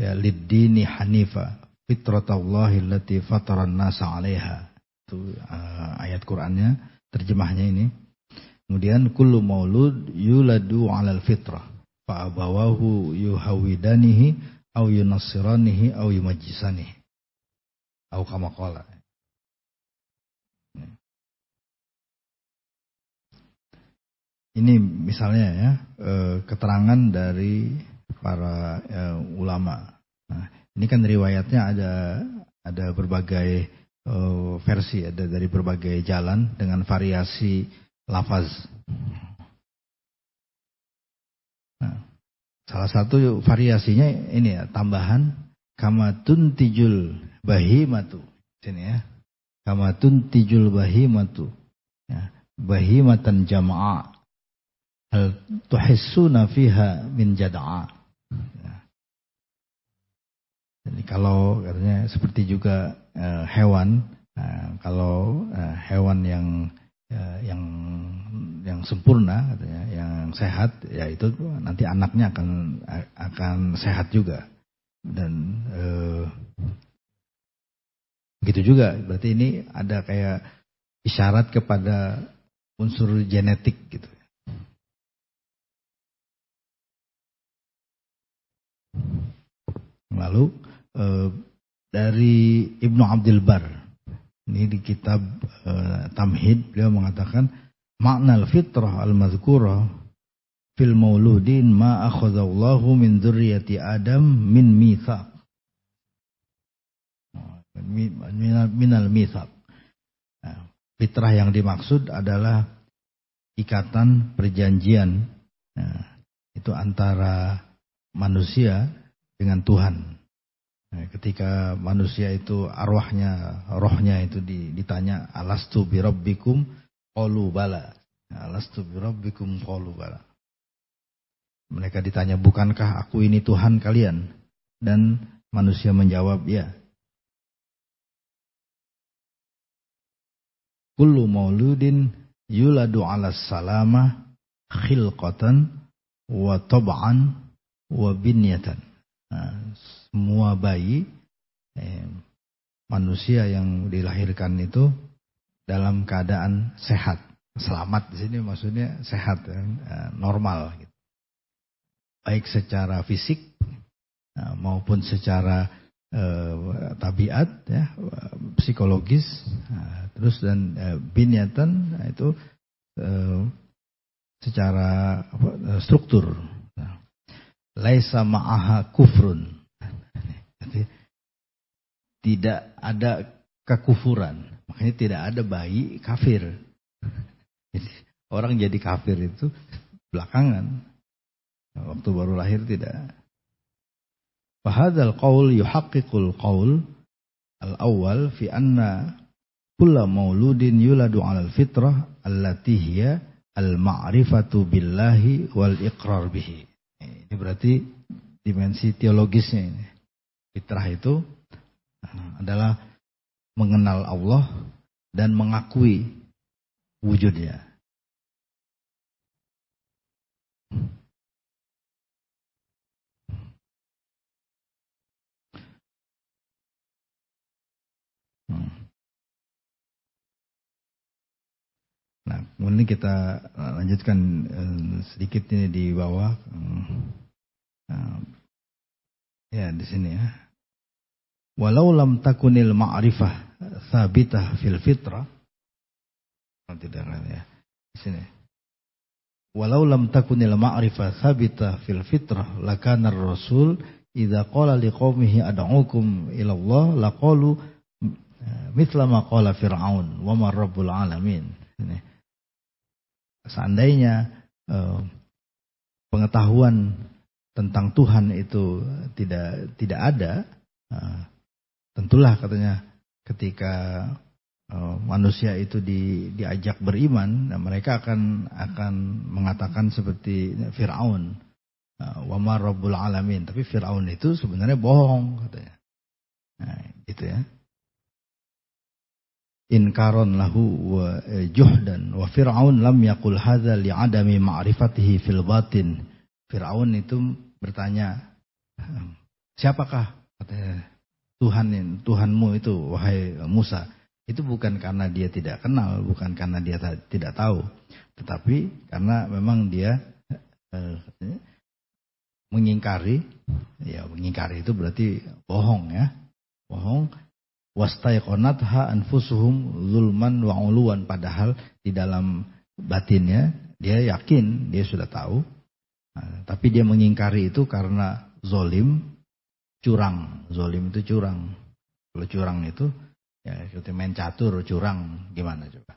ya lid-dini hanifa fitratallahi allati fataran nasa 'alaiha. Itu uh, ayat Qur'annya terjemahnya ini. Kemudian kullu maulud yuladu 'alal fitrah fa abawahu yuhawidanihi au yunassiranihi au yumajjisanihi. Au kama qala. Ini misalnya ya, eh, keterangan dari para eh, ulama. Nah, ini kan riwayatnya ada ada berbagai eh, versi, ada dari berbagai jalan dengan variasi lafaz. Nah, salah satu variasinya ini ya, tambahan kama tuntijul bahimatu. Sini ya. Kamatun tijul bahimatu. Ya. Bahimatan jama'a. Hal tuhissuna fiha min jada'a. Ya. Jadi kalau katanya seperti juga uh, hewan, uh, kalau uh, hewan yang yang yang sempurna katanya, yang sehat ya itu nanti anaknya akan akan sehat juga dan uh, Begitu juga, berarti ini ada kayak isyarat kepada unsur genetik gitu. Lalu e, dari Ibnu Abdul Bar, ini di kitab e, Tamhid beliau mengatakan makna fitrah al mazkura fil mauludin ma akhadallahu min dzurriyyati Adam min mitsaq minal, misab, nah, fitrah yang dimaksud adalah ikatan perjanjian nah, itu antara manusia dengan Tuhan. Nah, ketika manusia itu arwahnya, rohnya itu ditanya alastu bi rabbikum qalu bala. Nah, alastu bi rabbikum qalu bala. Mereka ditanya, "Bukankah aku ini Tuhan kalian?" Dan manusia menjawab, "Ya." kullu mauludin yuladu ala salamah khilqatan wa tab'an wa binyatan. Nah, semua bayi eh, manusia yang dilahirkan itu dalam keadaan sehat. Selamat di sini maksudnya sehat, eh, normal. Gitu. Baik secara fisik eh, maupun secara Eh, tabiat ya psikologis nah, terus dan uh, itu eh, secara struktur nah, laisa ma'aha kufrun tidak ada kekufuran makanya tidak ada bayi kafir orang jadi kafir itu belakangan waktu baru lahir tidak Fahadhal qaul yuhaqqiqul qaul al-awwal fi anna kulla mauludin yuladu 'alal fitrah allatihya al-ma'rifatu billahi wal iqrar bihi. Ini berarti dimensi teologisnya ini. Fitrah itu nah, adalah mengenal Allah dan mengakui wujudnya. Hmm. Nah, kemudian kita uh, lanjutkan uh, sedikit ini di bawah. Hmm. Uh, ya, di sini ya. Walau lam takunil ma'rifah sabitah fil fitrah. nanti oh, tidak ya. Di sini. Walau lam takunil ma'rifah sabitah fil fitrah Lakanar rasul idza qala liqawmihi ad'ukum ilallah laqalu Mithla maqala Fir'aun wa marrabbul alamin. Ini. Seandainya eh, pengetahuan tentang Tuhan itu tidak tidak ada, eh, tentulah katanya ketika eh, manusia itu di, diajak beriman, nah mereka akan akan mengatakan seperti Fir'aun, eh, wa marrabbul alamin. Tapi Fir'aun itu sebenarnya bohong katanya. Nah, gitu ya inkaron lahu wa e, juhdan wa fir'aun lam yakul hadha li'adami ma'rifatihi fil batin fir'aun itu bertanya siapakah Tuhan Tuhanmu itu wahai Musa itu bukan karena dia tidak kenal bukan karena dia tidak tahu tetapi karena memang dia eh, mengingkari ya mengingkari itu berarti bohong ya bohong wastaiqonatha anfusuhum zulman wa uluan padahal di dalam batinnya dia yakin dia sudah tahu nah, tapi dia mengingkari itu karena zolim curang zolim itu curang kalau curang itu ya seperti main catur curang gimana coba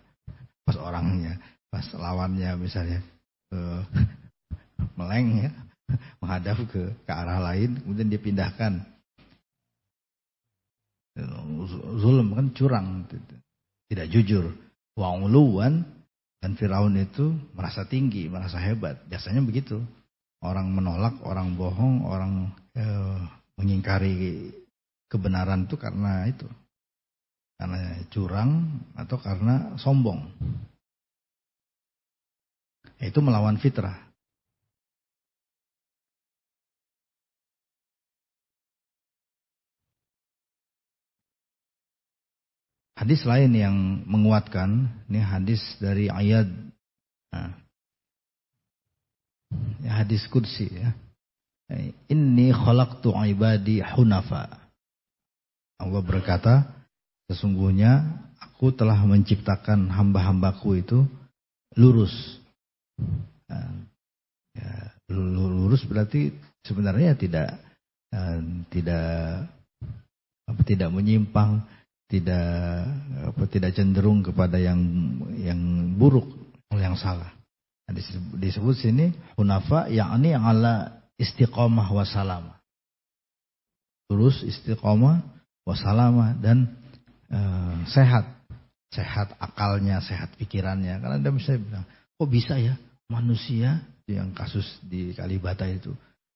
pas orangnya pas lawannya misalnya eh, meleng ya menghadap ke ke arah lain kemudian dipindahkan Zulm kan curang, tidak jujur. Wa'uluan dan Firaun itu merasa tinggi, merasa hebat. Biasanya begitu. Orang menolak, orang bohong, orang eh, mengingkari kebenaran itu karena itu. Karena curang atau karena sombong. Itu melawan fitrah. Hadis lain yang menguatkan, ini hadis dari ayat ya nah. hadis kursi ya. Inni khalaqtu ibadi hunafa. Allah berkata, sesungguhnya aku telah menciptakan hamba-hambaku itu lurus. Nah, ya, lurus berarti sebenarnya tidak eh, tidak tidak menyimpang tidak apa tidak cenderung kepada yang yang buruk yang salah nah, disebut, disebut sini hunafa yang ala istiqomah wasalama terus istiqomah wasalama dan e, sehat sehat akalnya sehat pikirannya karena dia bisa bilang kok bisa ya manusia yang kasus di Kalibata itu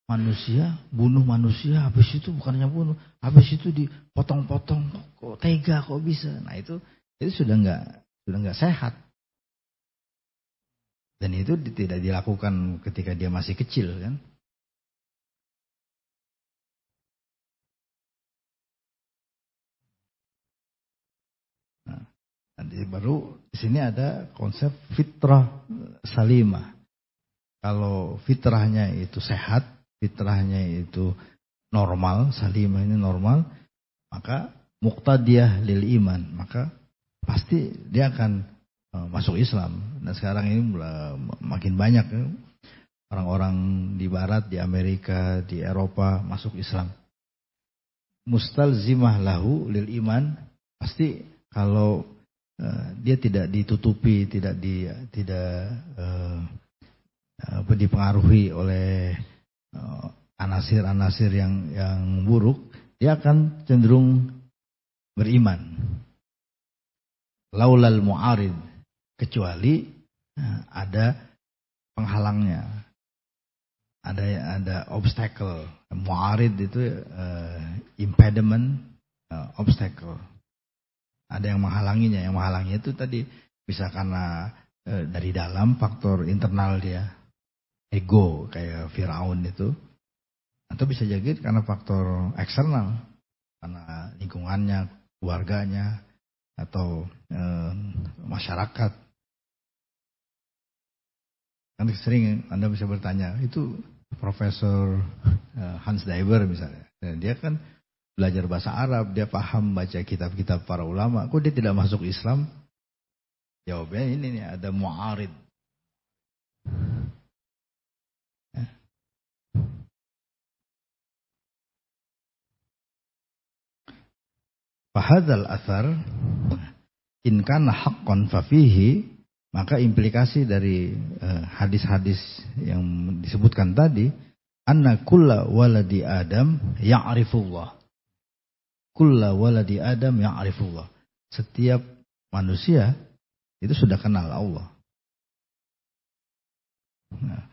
manusia, bunuh manusia, habis itu bukannya bunuh, habis itu dipotong-potong, kok tega, kok bisa. Nah itu itu sudah nggak sudah nggak sehat. Dan itu tidak dilakukan ketika dia masih kecil kan. Nah, nanti baru di sini ada konsep fitrah salimah. Kalau fitrahnya itu sehat, fitrahnya itu normal, salimah ini normal, maka muktadiyah lil iman, maka pasti dia akan eh, masuk Islam. Nah sekarang ini makin banyak eh, orang-orang di Barat, di Amerika, di Eropa masuk Islam. Mustalzimah lahu lil iman pasti kalau eh, dia tidak ditutupi, tidak di, tidak uh, dipengaruhi oleh Eh, anasir-anasir yang yang buruk, dia akan cenderung beriman. Laulal mu'arid kecuali eh, ada penghalangnya. Ada ada obstacle. Mu'arid itu uh, impediment, uh, obstacle. Ada yang menghalanginya, yang menghalanginya itu tadi bisa karena uh, dari dalam faktor internal dia ego kayak Firaun itu atau bisa jadi karena faktor eksternal karena lingkungannya, keluarganya atau e, masyarakat. kan sering Anda bisa bertanya, itu Profesor eh, Hans Diver misalnya. Dan Dia kan belajar bahasa Arab, dia paham baca kitab-kitab para ulama. Kok dia tidak masuk Islam? Jawabnya ini nih, ada mu'arid. Fahadhal asar in kana haqqan fafihi maka implikasi dari eh, hadis-hadis uh, yang disebutkan tadi anna kulla waladi adam ya'rifullah. Kulla waladi adam ya'rifullah. Setiap manusia itu sudah kenal Allah. Nah,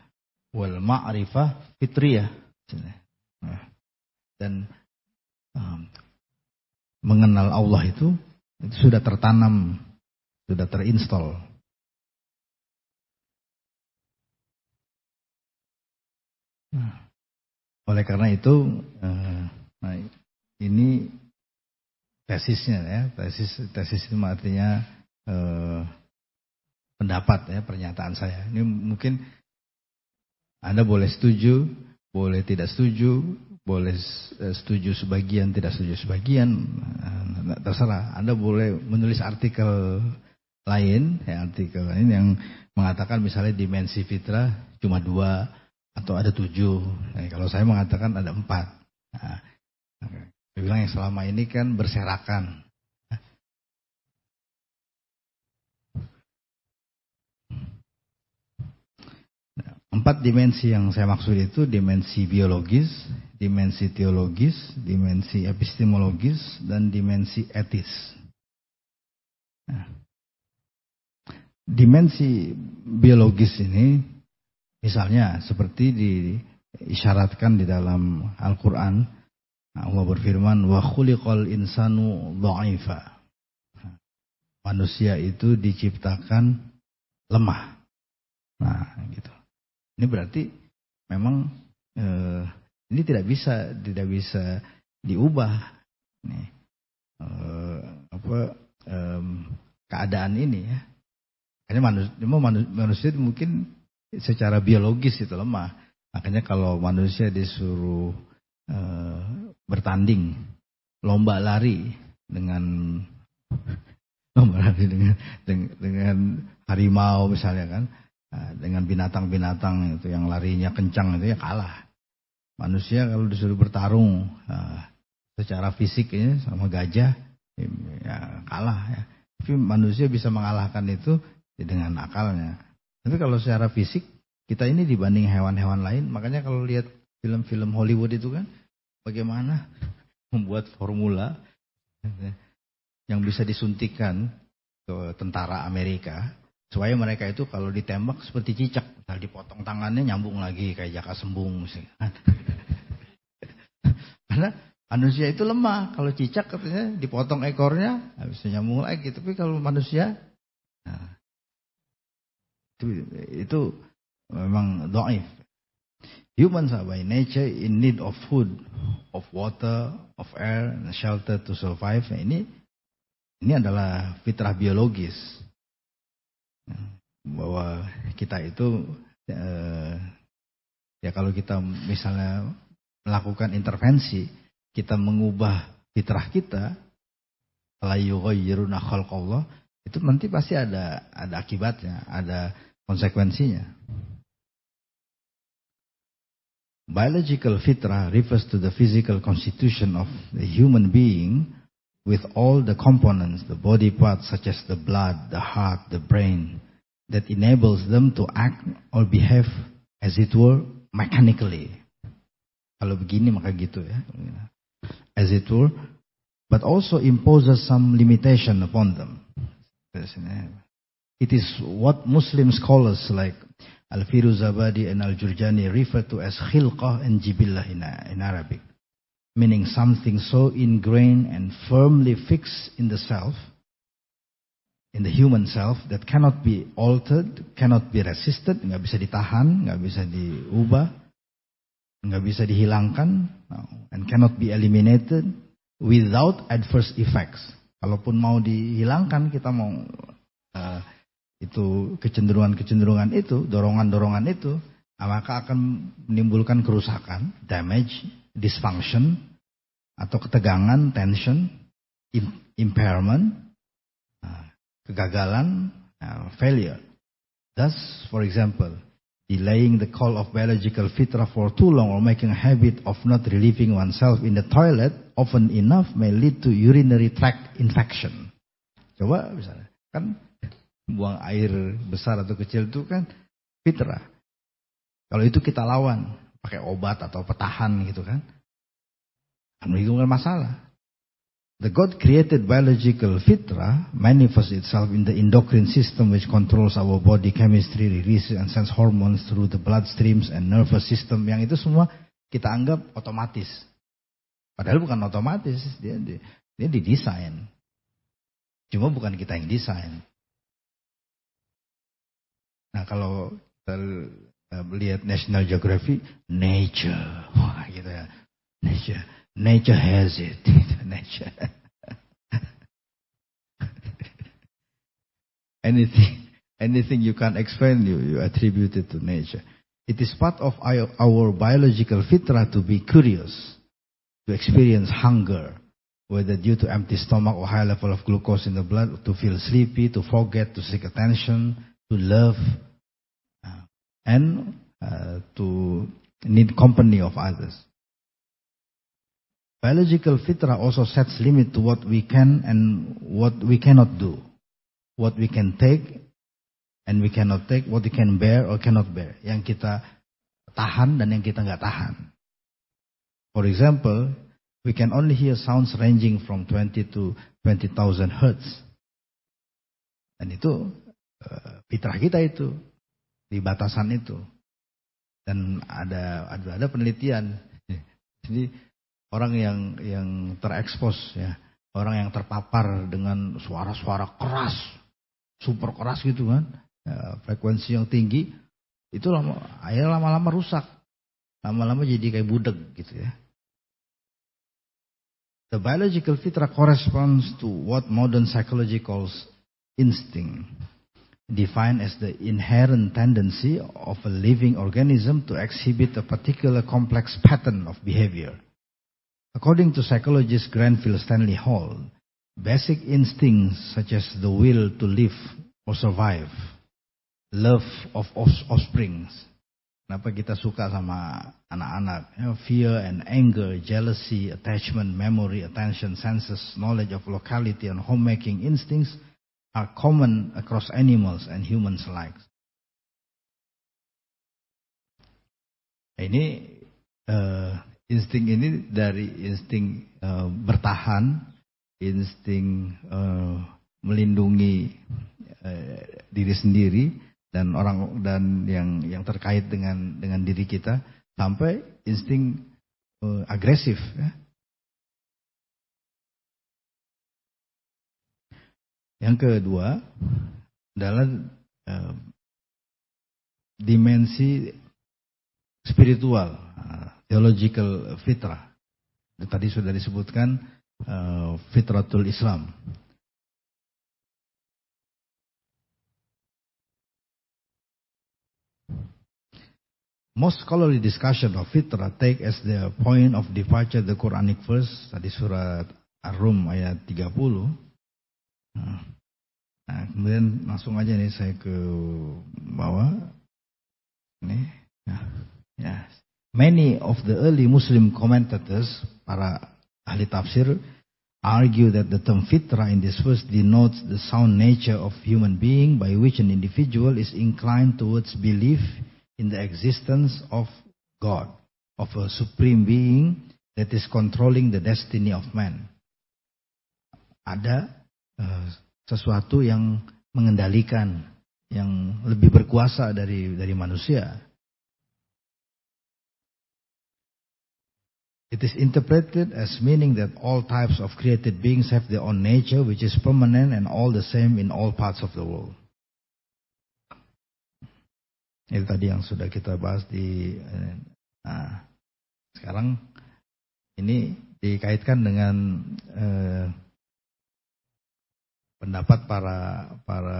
wal ma'rifah fitriyah. Nah, dan um, mengenal Allah itu, itu sudah tertanam, sudah terinstall. Nah, oleh karena itu, eh, nah, ini tesisnya ya, tesis tesis itu artinya eh, pendapat ya, pernyataan saya. Ini mungkin Anda boleh setuju, boleh tidak setuju, boleh eh, setuju sebagian, tidak setuju sebagian, eh, terserah. Anda boleh menulis artikel lain, ya artikel lain yang mengatakan misalnya dimensi fitrah cuma dua atau ada tujuh. Nah, kalau saya mengatakan ada empat. Nah, bilang yang selama ini kan berserakan. Nah, empat dimensi yang saya maksud itu dimensi biologis, dimensi teologis, dimensi epistemologis, dan dimensi etis. Nah, dimensi biologis ini, misalnya seperti diisyaratkan di dalam Al-Quran, Allah berfirman, wa khuliqal insanu dha'ifa. manusia itu diciptakan lemah. Nah, gitu. Ini berarti memang eh, ini tidak bisa tidak bisa diubah nih uh, apa um, keadaan ini ya. Karena manusia, manusia mungkin secara biologis itu lemah. Makanya kalau manusia disuruh uh, bertanding lomba lari dengan lomba lari dengan dengan, dengan harimau misalnya kan, eh, dengan binatang-binatang itu yang larinya kencang itu ya kalah. Manusia kalau disuruh bertarung nah, secara fisik ini ya, sama gajah ya kalah ya. Tapi manusia bisa mengalahkan itu ya dengan akalnya. Tapi kalau secara fisik kita ini dibanding hewan-hewan lain, makanya kalau lihat film-film Hollywood itu kan bagaimana membuat formula yang bisa disuntikan ke tentara Amerika Supaya mereka itu kalau ditembak seperti cicak, kalau dipotong tangannya nyambung lagi kayak jaka sembung. sih Karena manusia itu lemah. Kalau cicak katanya dipotong ekornya, habis nyambung lagi. Tapi kalau manusia, nah, itu, itu memang doif. human are by nature in need of food, of water, of air, and shelter to survive. Nah, ini ini adalah fitrah biologis bahwa kita itu eh, ya kalau kita misalnya melakukan intervensi, kita mengubah fitrah kita, la itu nanti pasti ada ada akibatnya, ada konsekuensinya. Biological fitrah refers to the physical constitution of the human being with all the components, the body parts such as the blood, the heart, the brain, that enables them to act or behave as it were mechanically. Kalau begini maka gitu ya. As it were, but also imposes some limitation upon them. It is what Muslim scholars like Al-Firuz Abadi and Al-Jurjani refer to as khilqah and jibillah in, uh, in Arabic. meaning something so ingrained and firmly fixed in the self, in the human self that cannot be altered, cannot be resisted, nggak bisa ditahan, nggak bisa diubah, nggak bisa dihilangkan, and cannot be eliminated without adverse effects. Kalaupun mau dihilangkan, kita mau uh, itu kecenderungan-kecenderungan itu, dorongan-dorongan itu, maka akan menimbulkan kerusakan, damage, dysfunction, atau ketegangan, tension, impairment, ah, kegagalan, ah, failure. Thus, for example, delaying the call of biological fitra for too long or making a habit of not relieving oneself in the toilet often enough may lead to urinary tract infection. Coba misalnya, kan buang air besar atau kecil itu kan fitrah. Kalau itu kita lawan pakai obat atau petahan gitu kan, menimbulkan masalah. The God created biological fitra manifests itself in the endocrine system which controls our body chemistry, release and sense hormones through the bloodstreams and nervous system. Yang itu semua kita anggap otomatis. Padahal bukan otomatis, dia, dia, dia didesain. Cuma bukan kita yang desain. Nah kalau kita eh, lihat National Geography, nature, wah gitu ya, nature Nature has it. Nature. anything, anything you can explain, you, you attribute it to nature. It is part of our, our biological fitra to be curious, to experience hunger, whether due to empty stomach or high level of glucose in the blood, to feel sleepy, to forget, to seek attention, to love, uh, and uh, to need company of others. Biological fitra also sets limit to what we can and what we cannot do. What we can take and we cannot take, what we can bear or cannot bear. Yang kita tahan dan yang kita nggak tahan. For example, we can only hear sounds ranging from 20 to 20,000 hertz. Dan itu eh, fitrah kita itu di batasan itu. Dan ada ada, ada penelitian. Jadi orang yang yang terekspos ya, orang yang terpapar dengan suara-suara keras, super keras gitu kan, ya, frekuensi yang tinggi, itu lama, akhirnya lama-lama rusak, lama-lama jadi kayak budeg gitu ya. The biological fitra corresponds to what modern psychology calls instinct, defined as the inherent tendency of a living organism to exhibit a particular complex pattern of behavior. According to psychologist Granville Stanley Hall, basic instincts such as the will to live or survive, love of offspring, kenapa kita suka sama anak-anak, fear and anger, jealousy, attachment, memory, attention, senses, knowledge of locality and homemaking instincts are common across animals and humans alike. Nah, ini uh, insting ini dari insting e, bertahan, insting e, melindungi e, diri sendiri dan orang dan yang yang terkait dengan dengan diri kita sampai insting e, agresif ya. Yang kedua adalah e, dimensi spiritual. Nah, theological fitrah. Tadi sudah disebutkan uh, fitratul Islam. Most scholarly discussion of fitrah take as the point of departure the Quranic verse tadi surat Ar-Rum ayat 30. Nah, nah, kemudian langsung aja nih saya ke bawah. Nih. Nah, ya. Yes. Many of the early Muslim commentators, para ahli tafsir, argue that the term fitrah in this verse denotes the sound nature of human being by which an individual is inclined towards belief in the existence of God, of a supreme being that is controlling the destiny of man. Ada uh, sesuatu yang mengendalikan, yang lebih berkuasa dari dari manusia It is interpreted as meaning that all types of created beings have their own nature which is permanent and all the same in all parts of the world. Itu tadi yang sudah kita bahas di eh, nah, sekarang ini dikaitkan dengan eh, pendapat para para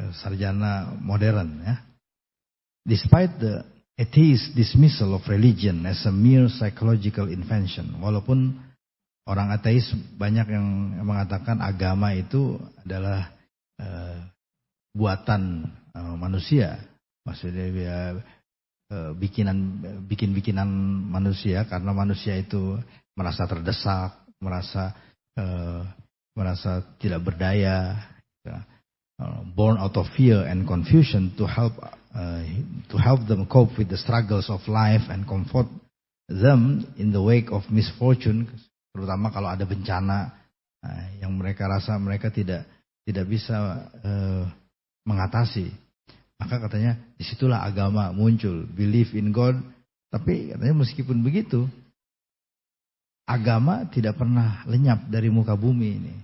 eh, sarjana modern ya. Despite the atheist dismissal of religion as a mere psychological invention. Walaupun orang ateis banyak yang mengatakan agama itu adalah uh, buatan uh, manusia. Maksudnya dia uh, bikinan bikin-bikinan manusia karena manusia itu merasa terdesak, merasa merasa tidak berdaya. Ya. Born out of fear and confusion to help Uh, to help them cope with the struggles of life and comfort them in the wake of misfortune, terutama kalau ada bencana uh, yang mereka rasa mereka tidak tidak bisa uh, mengatasi. Maka katanya disitulah agama muncul, believe in God. Tapi katanya meskipun begitu, agama tidak pernah lenyap dari muka bumi ini.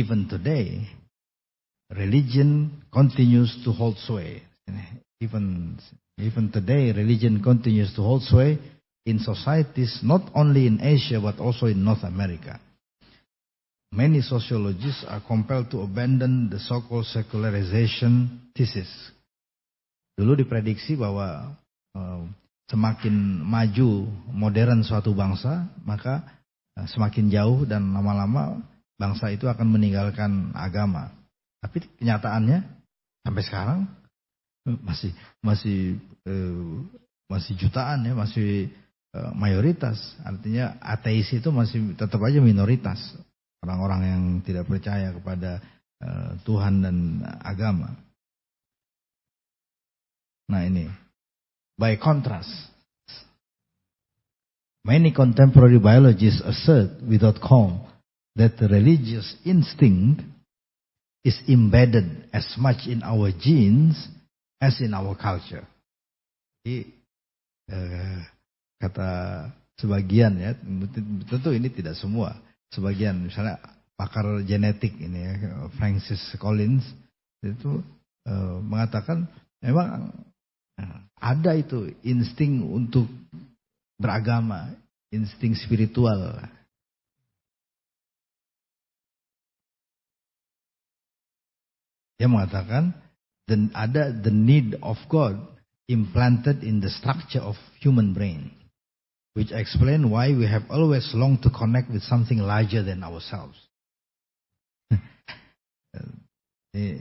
Even today, religion continues to hold sway. Even, even today, religion continues to hold sway in societies not only in Asia but also in North America. Many sociologists are compelled to abandon the so-called secularization thesis. Dulu diprediksi bahwa uh, semakin maju modern suatu bangsa, maka uh, semakin jauh dan lama-lama bangsa itu akan meninggalkan agama. Tapi kenyataannya sampai sekarang masih masih eh, masih jutaan ya, masih eh, mayoritas. Artinya ateis itu masih tetap aja minoritas orang-orang yang tidak percaya kepada eh, Tuhan dan agama. Nah ini, by contrast, many contemporary biologists assert without qualm that the religious instinct is embedded as much in our genes as in our culture. Jadi eh, kata sebagian ya, tentu ini tidak semua. Sebagian misalnya pakar genetik ini ya, Francis Collins itu eh, mengatakan memang ada itu insting untuk beragama, insting spiritual. Dia mengatakan ada the need of God implanted in the structure of human brain, which explain why we have always longed to connect with something larger than ourselves. Eh,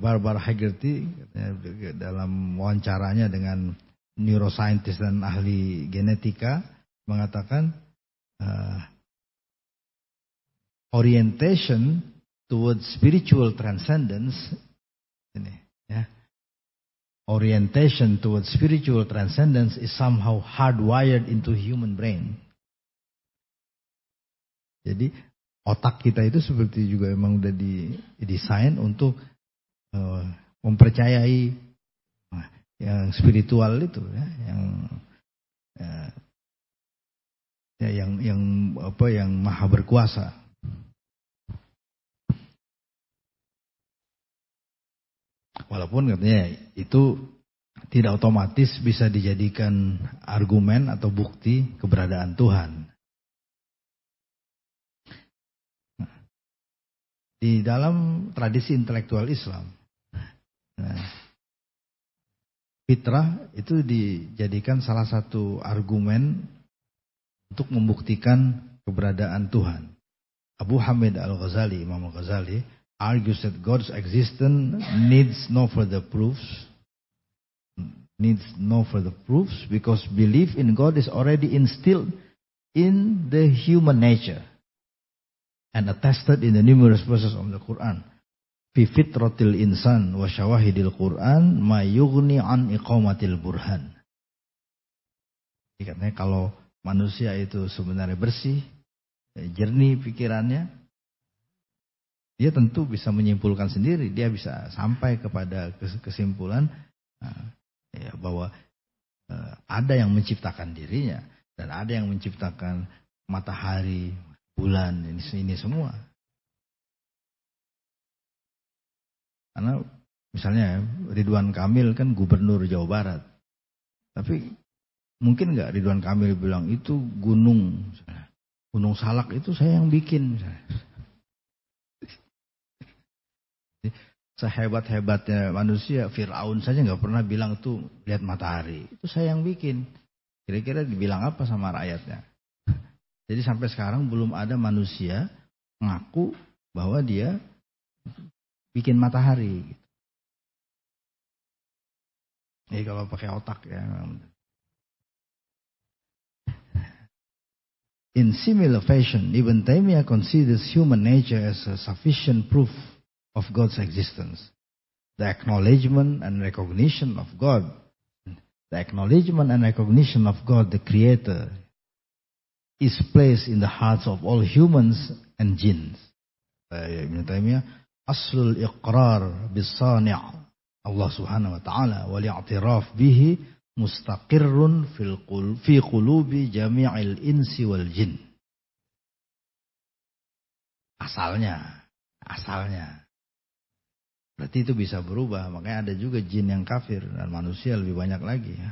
Barbara Haggerty eh, dalam wawancaranya dengan neuroscientist dan ahli genetika mengatakan uh, orientation towards spiritual transcendence orientation towards spiritual transcendence is somehow hardwired into human brain. Jadi otak kita itu seperti juga emang udah didesain untuk uh, mempercayai eh, yang spiritual itu ya, yang eh, ya, yang yang apa yang maha berkuasa. Walaupun katanya itu tidak otomatis bisa dijadikan argumen atau bukti keberadaan Tuhan. Di dalam tradisi intelektual Islam, nah, fitrah itu dijadikan salah satu argumen untuk membuktikan keberadaan Tuhan. Abu Hamid Al-Ghazali, Imam Al-Ghazali, argues that God's existence needs no further proofs, needs no further proofs because belief in God is already instilled in the human nature and attested in the numerous verses of the Quran. Fi fitratil insan wa syawahidil Quran ma yughni an iqamatil burhan. Ikatnya kalau manusia itu sebenarnya bersih, ya, jernih pikirannya, dia tentu bisa menyimpulkan sendiri, dia bisa sampai kepada kesimpulan ah, ya, bahwa eh, ada yang menciptakan dirinya dan ada yang menciptakan matahari, bulan ini, ini semua. Karena misalnya Ridwan Kamil kan gubernur Jawa Barat, tapi mungkin nggak Ridwan Kamil bilang itu gunung, gunung salak itu saya yang bikin. Misalnya. Sehebat-hebatnya manusia, Fir'aun saja nggak pernah bilang tuh lihat matahari. Itu saya yang bikin. Kira-kira dibilang apa sama rakyatnya? Jadi sampai sekarang belum ada manusia mengaku bahwa dia bikin matahari. Ini kalau pakai otak ya. In similar fashion, Ibn Taymiyyah considers human nature as a sufficient proof of God's existence. The acknowledgement and recognition of God. The acknowledgement and recognition of God, the Creator, is placed in the hearts of all humans and jinns. Eh, Ibn Taymiyyah, Aslul Iqrar Bisani' Allah Subhanahu wa Ta'ala wal i'tiraf bihi mustaqirrun fil qul fi qulubi jami'il insi wal jin. Asalnya, asalnya Berarti itu bisa berubah. Makanya ada juga jin yang kafir dan manusia lebih banyak lagi ya.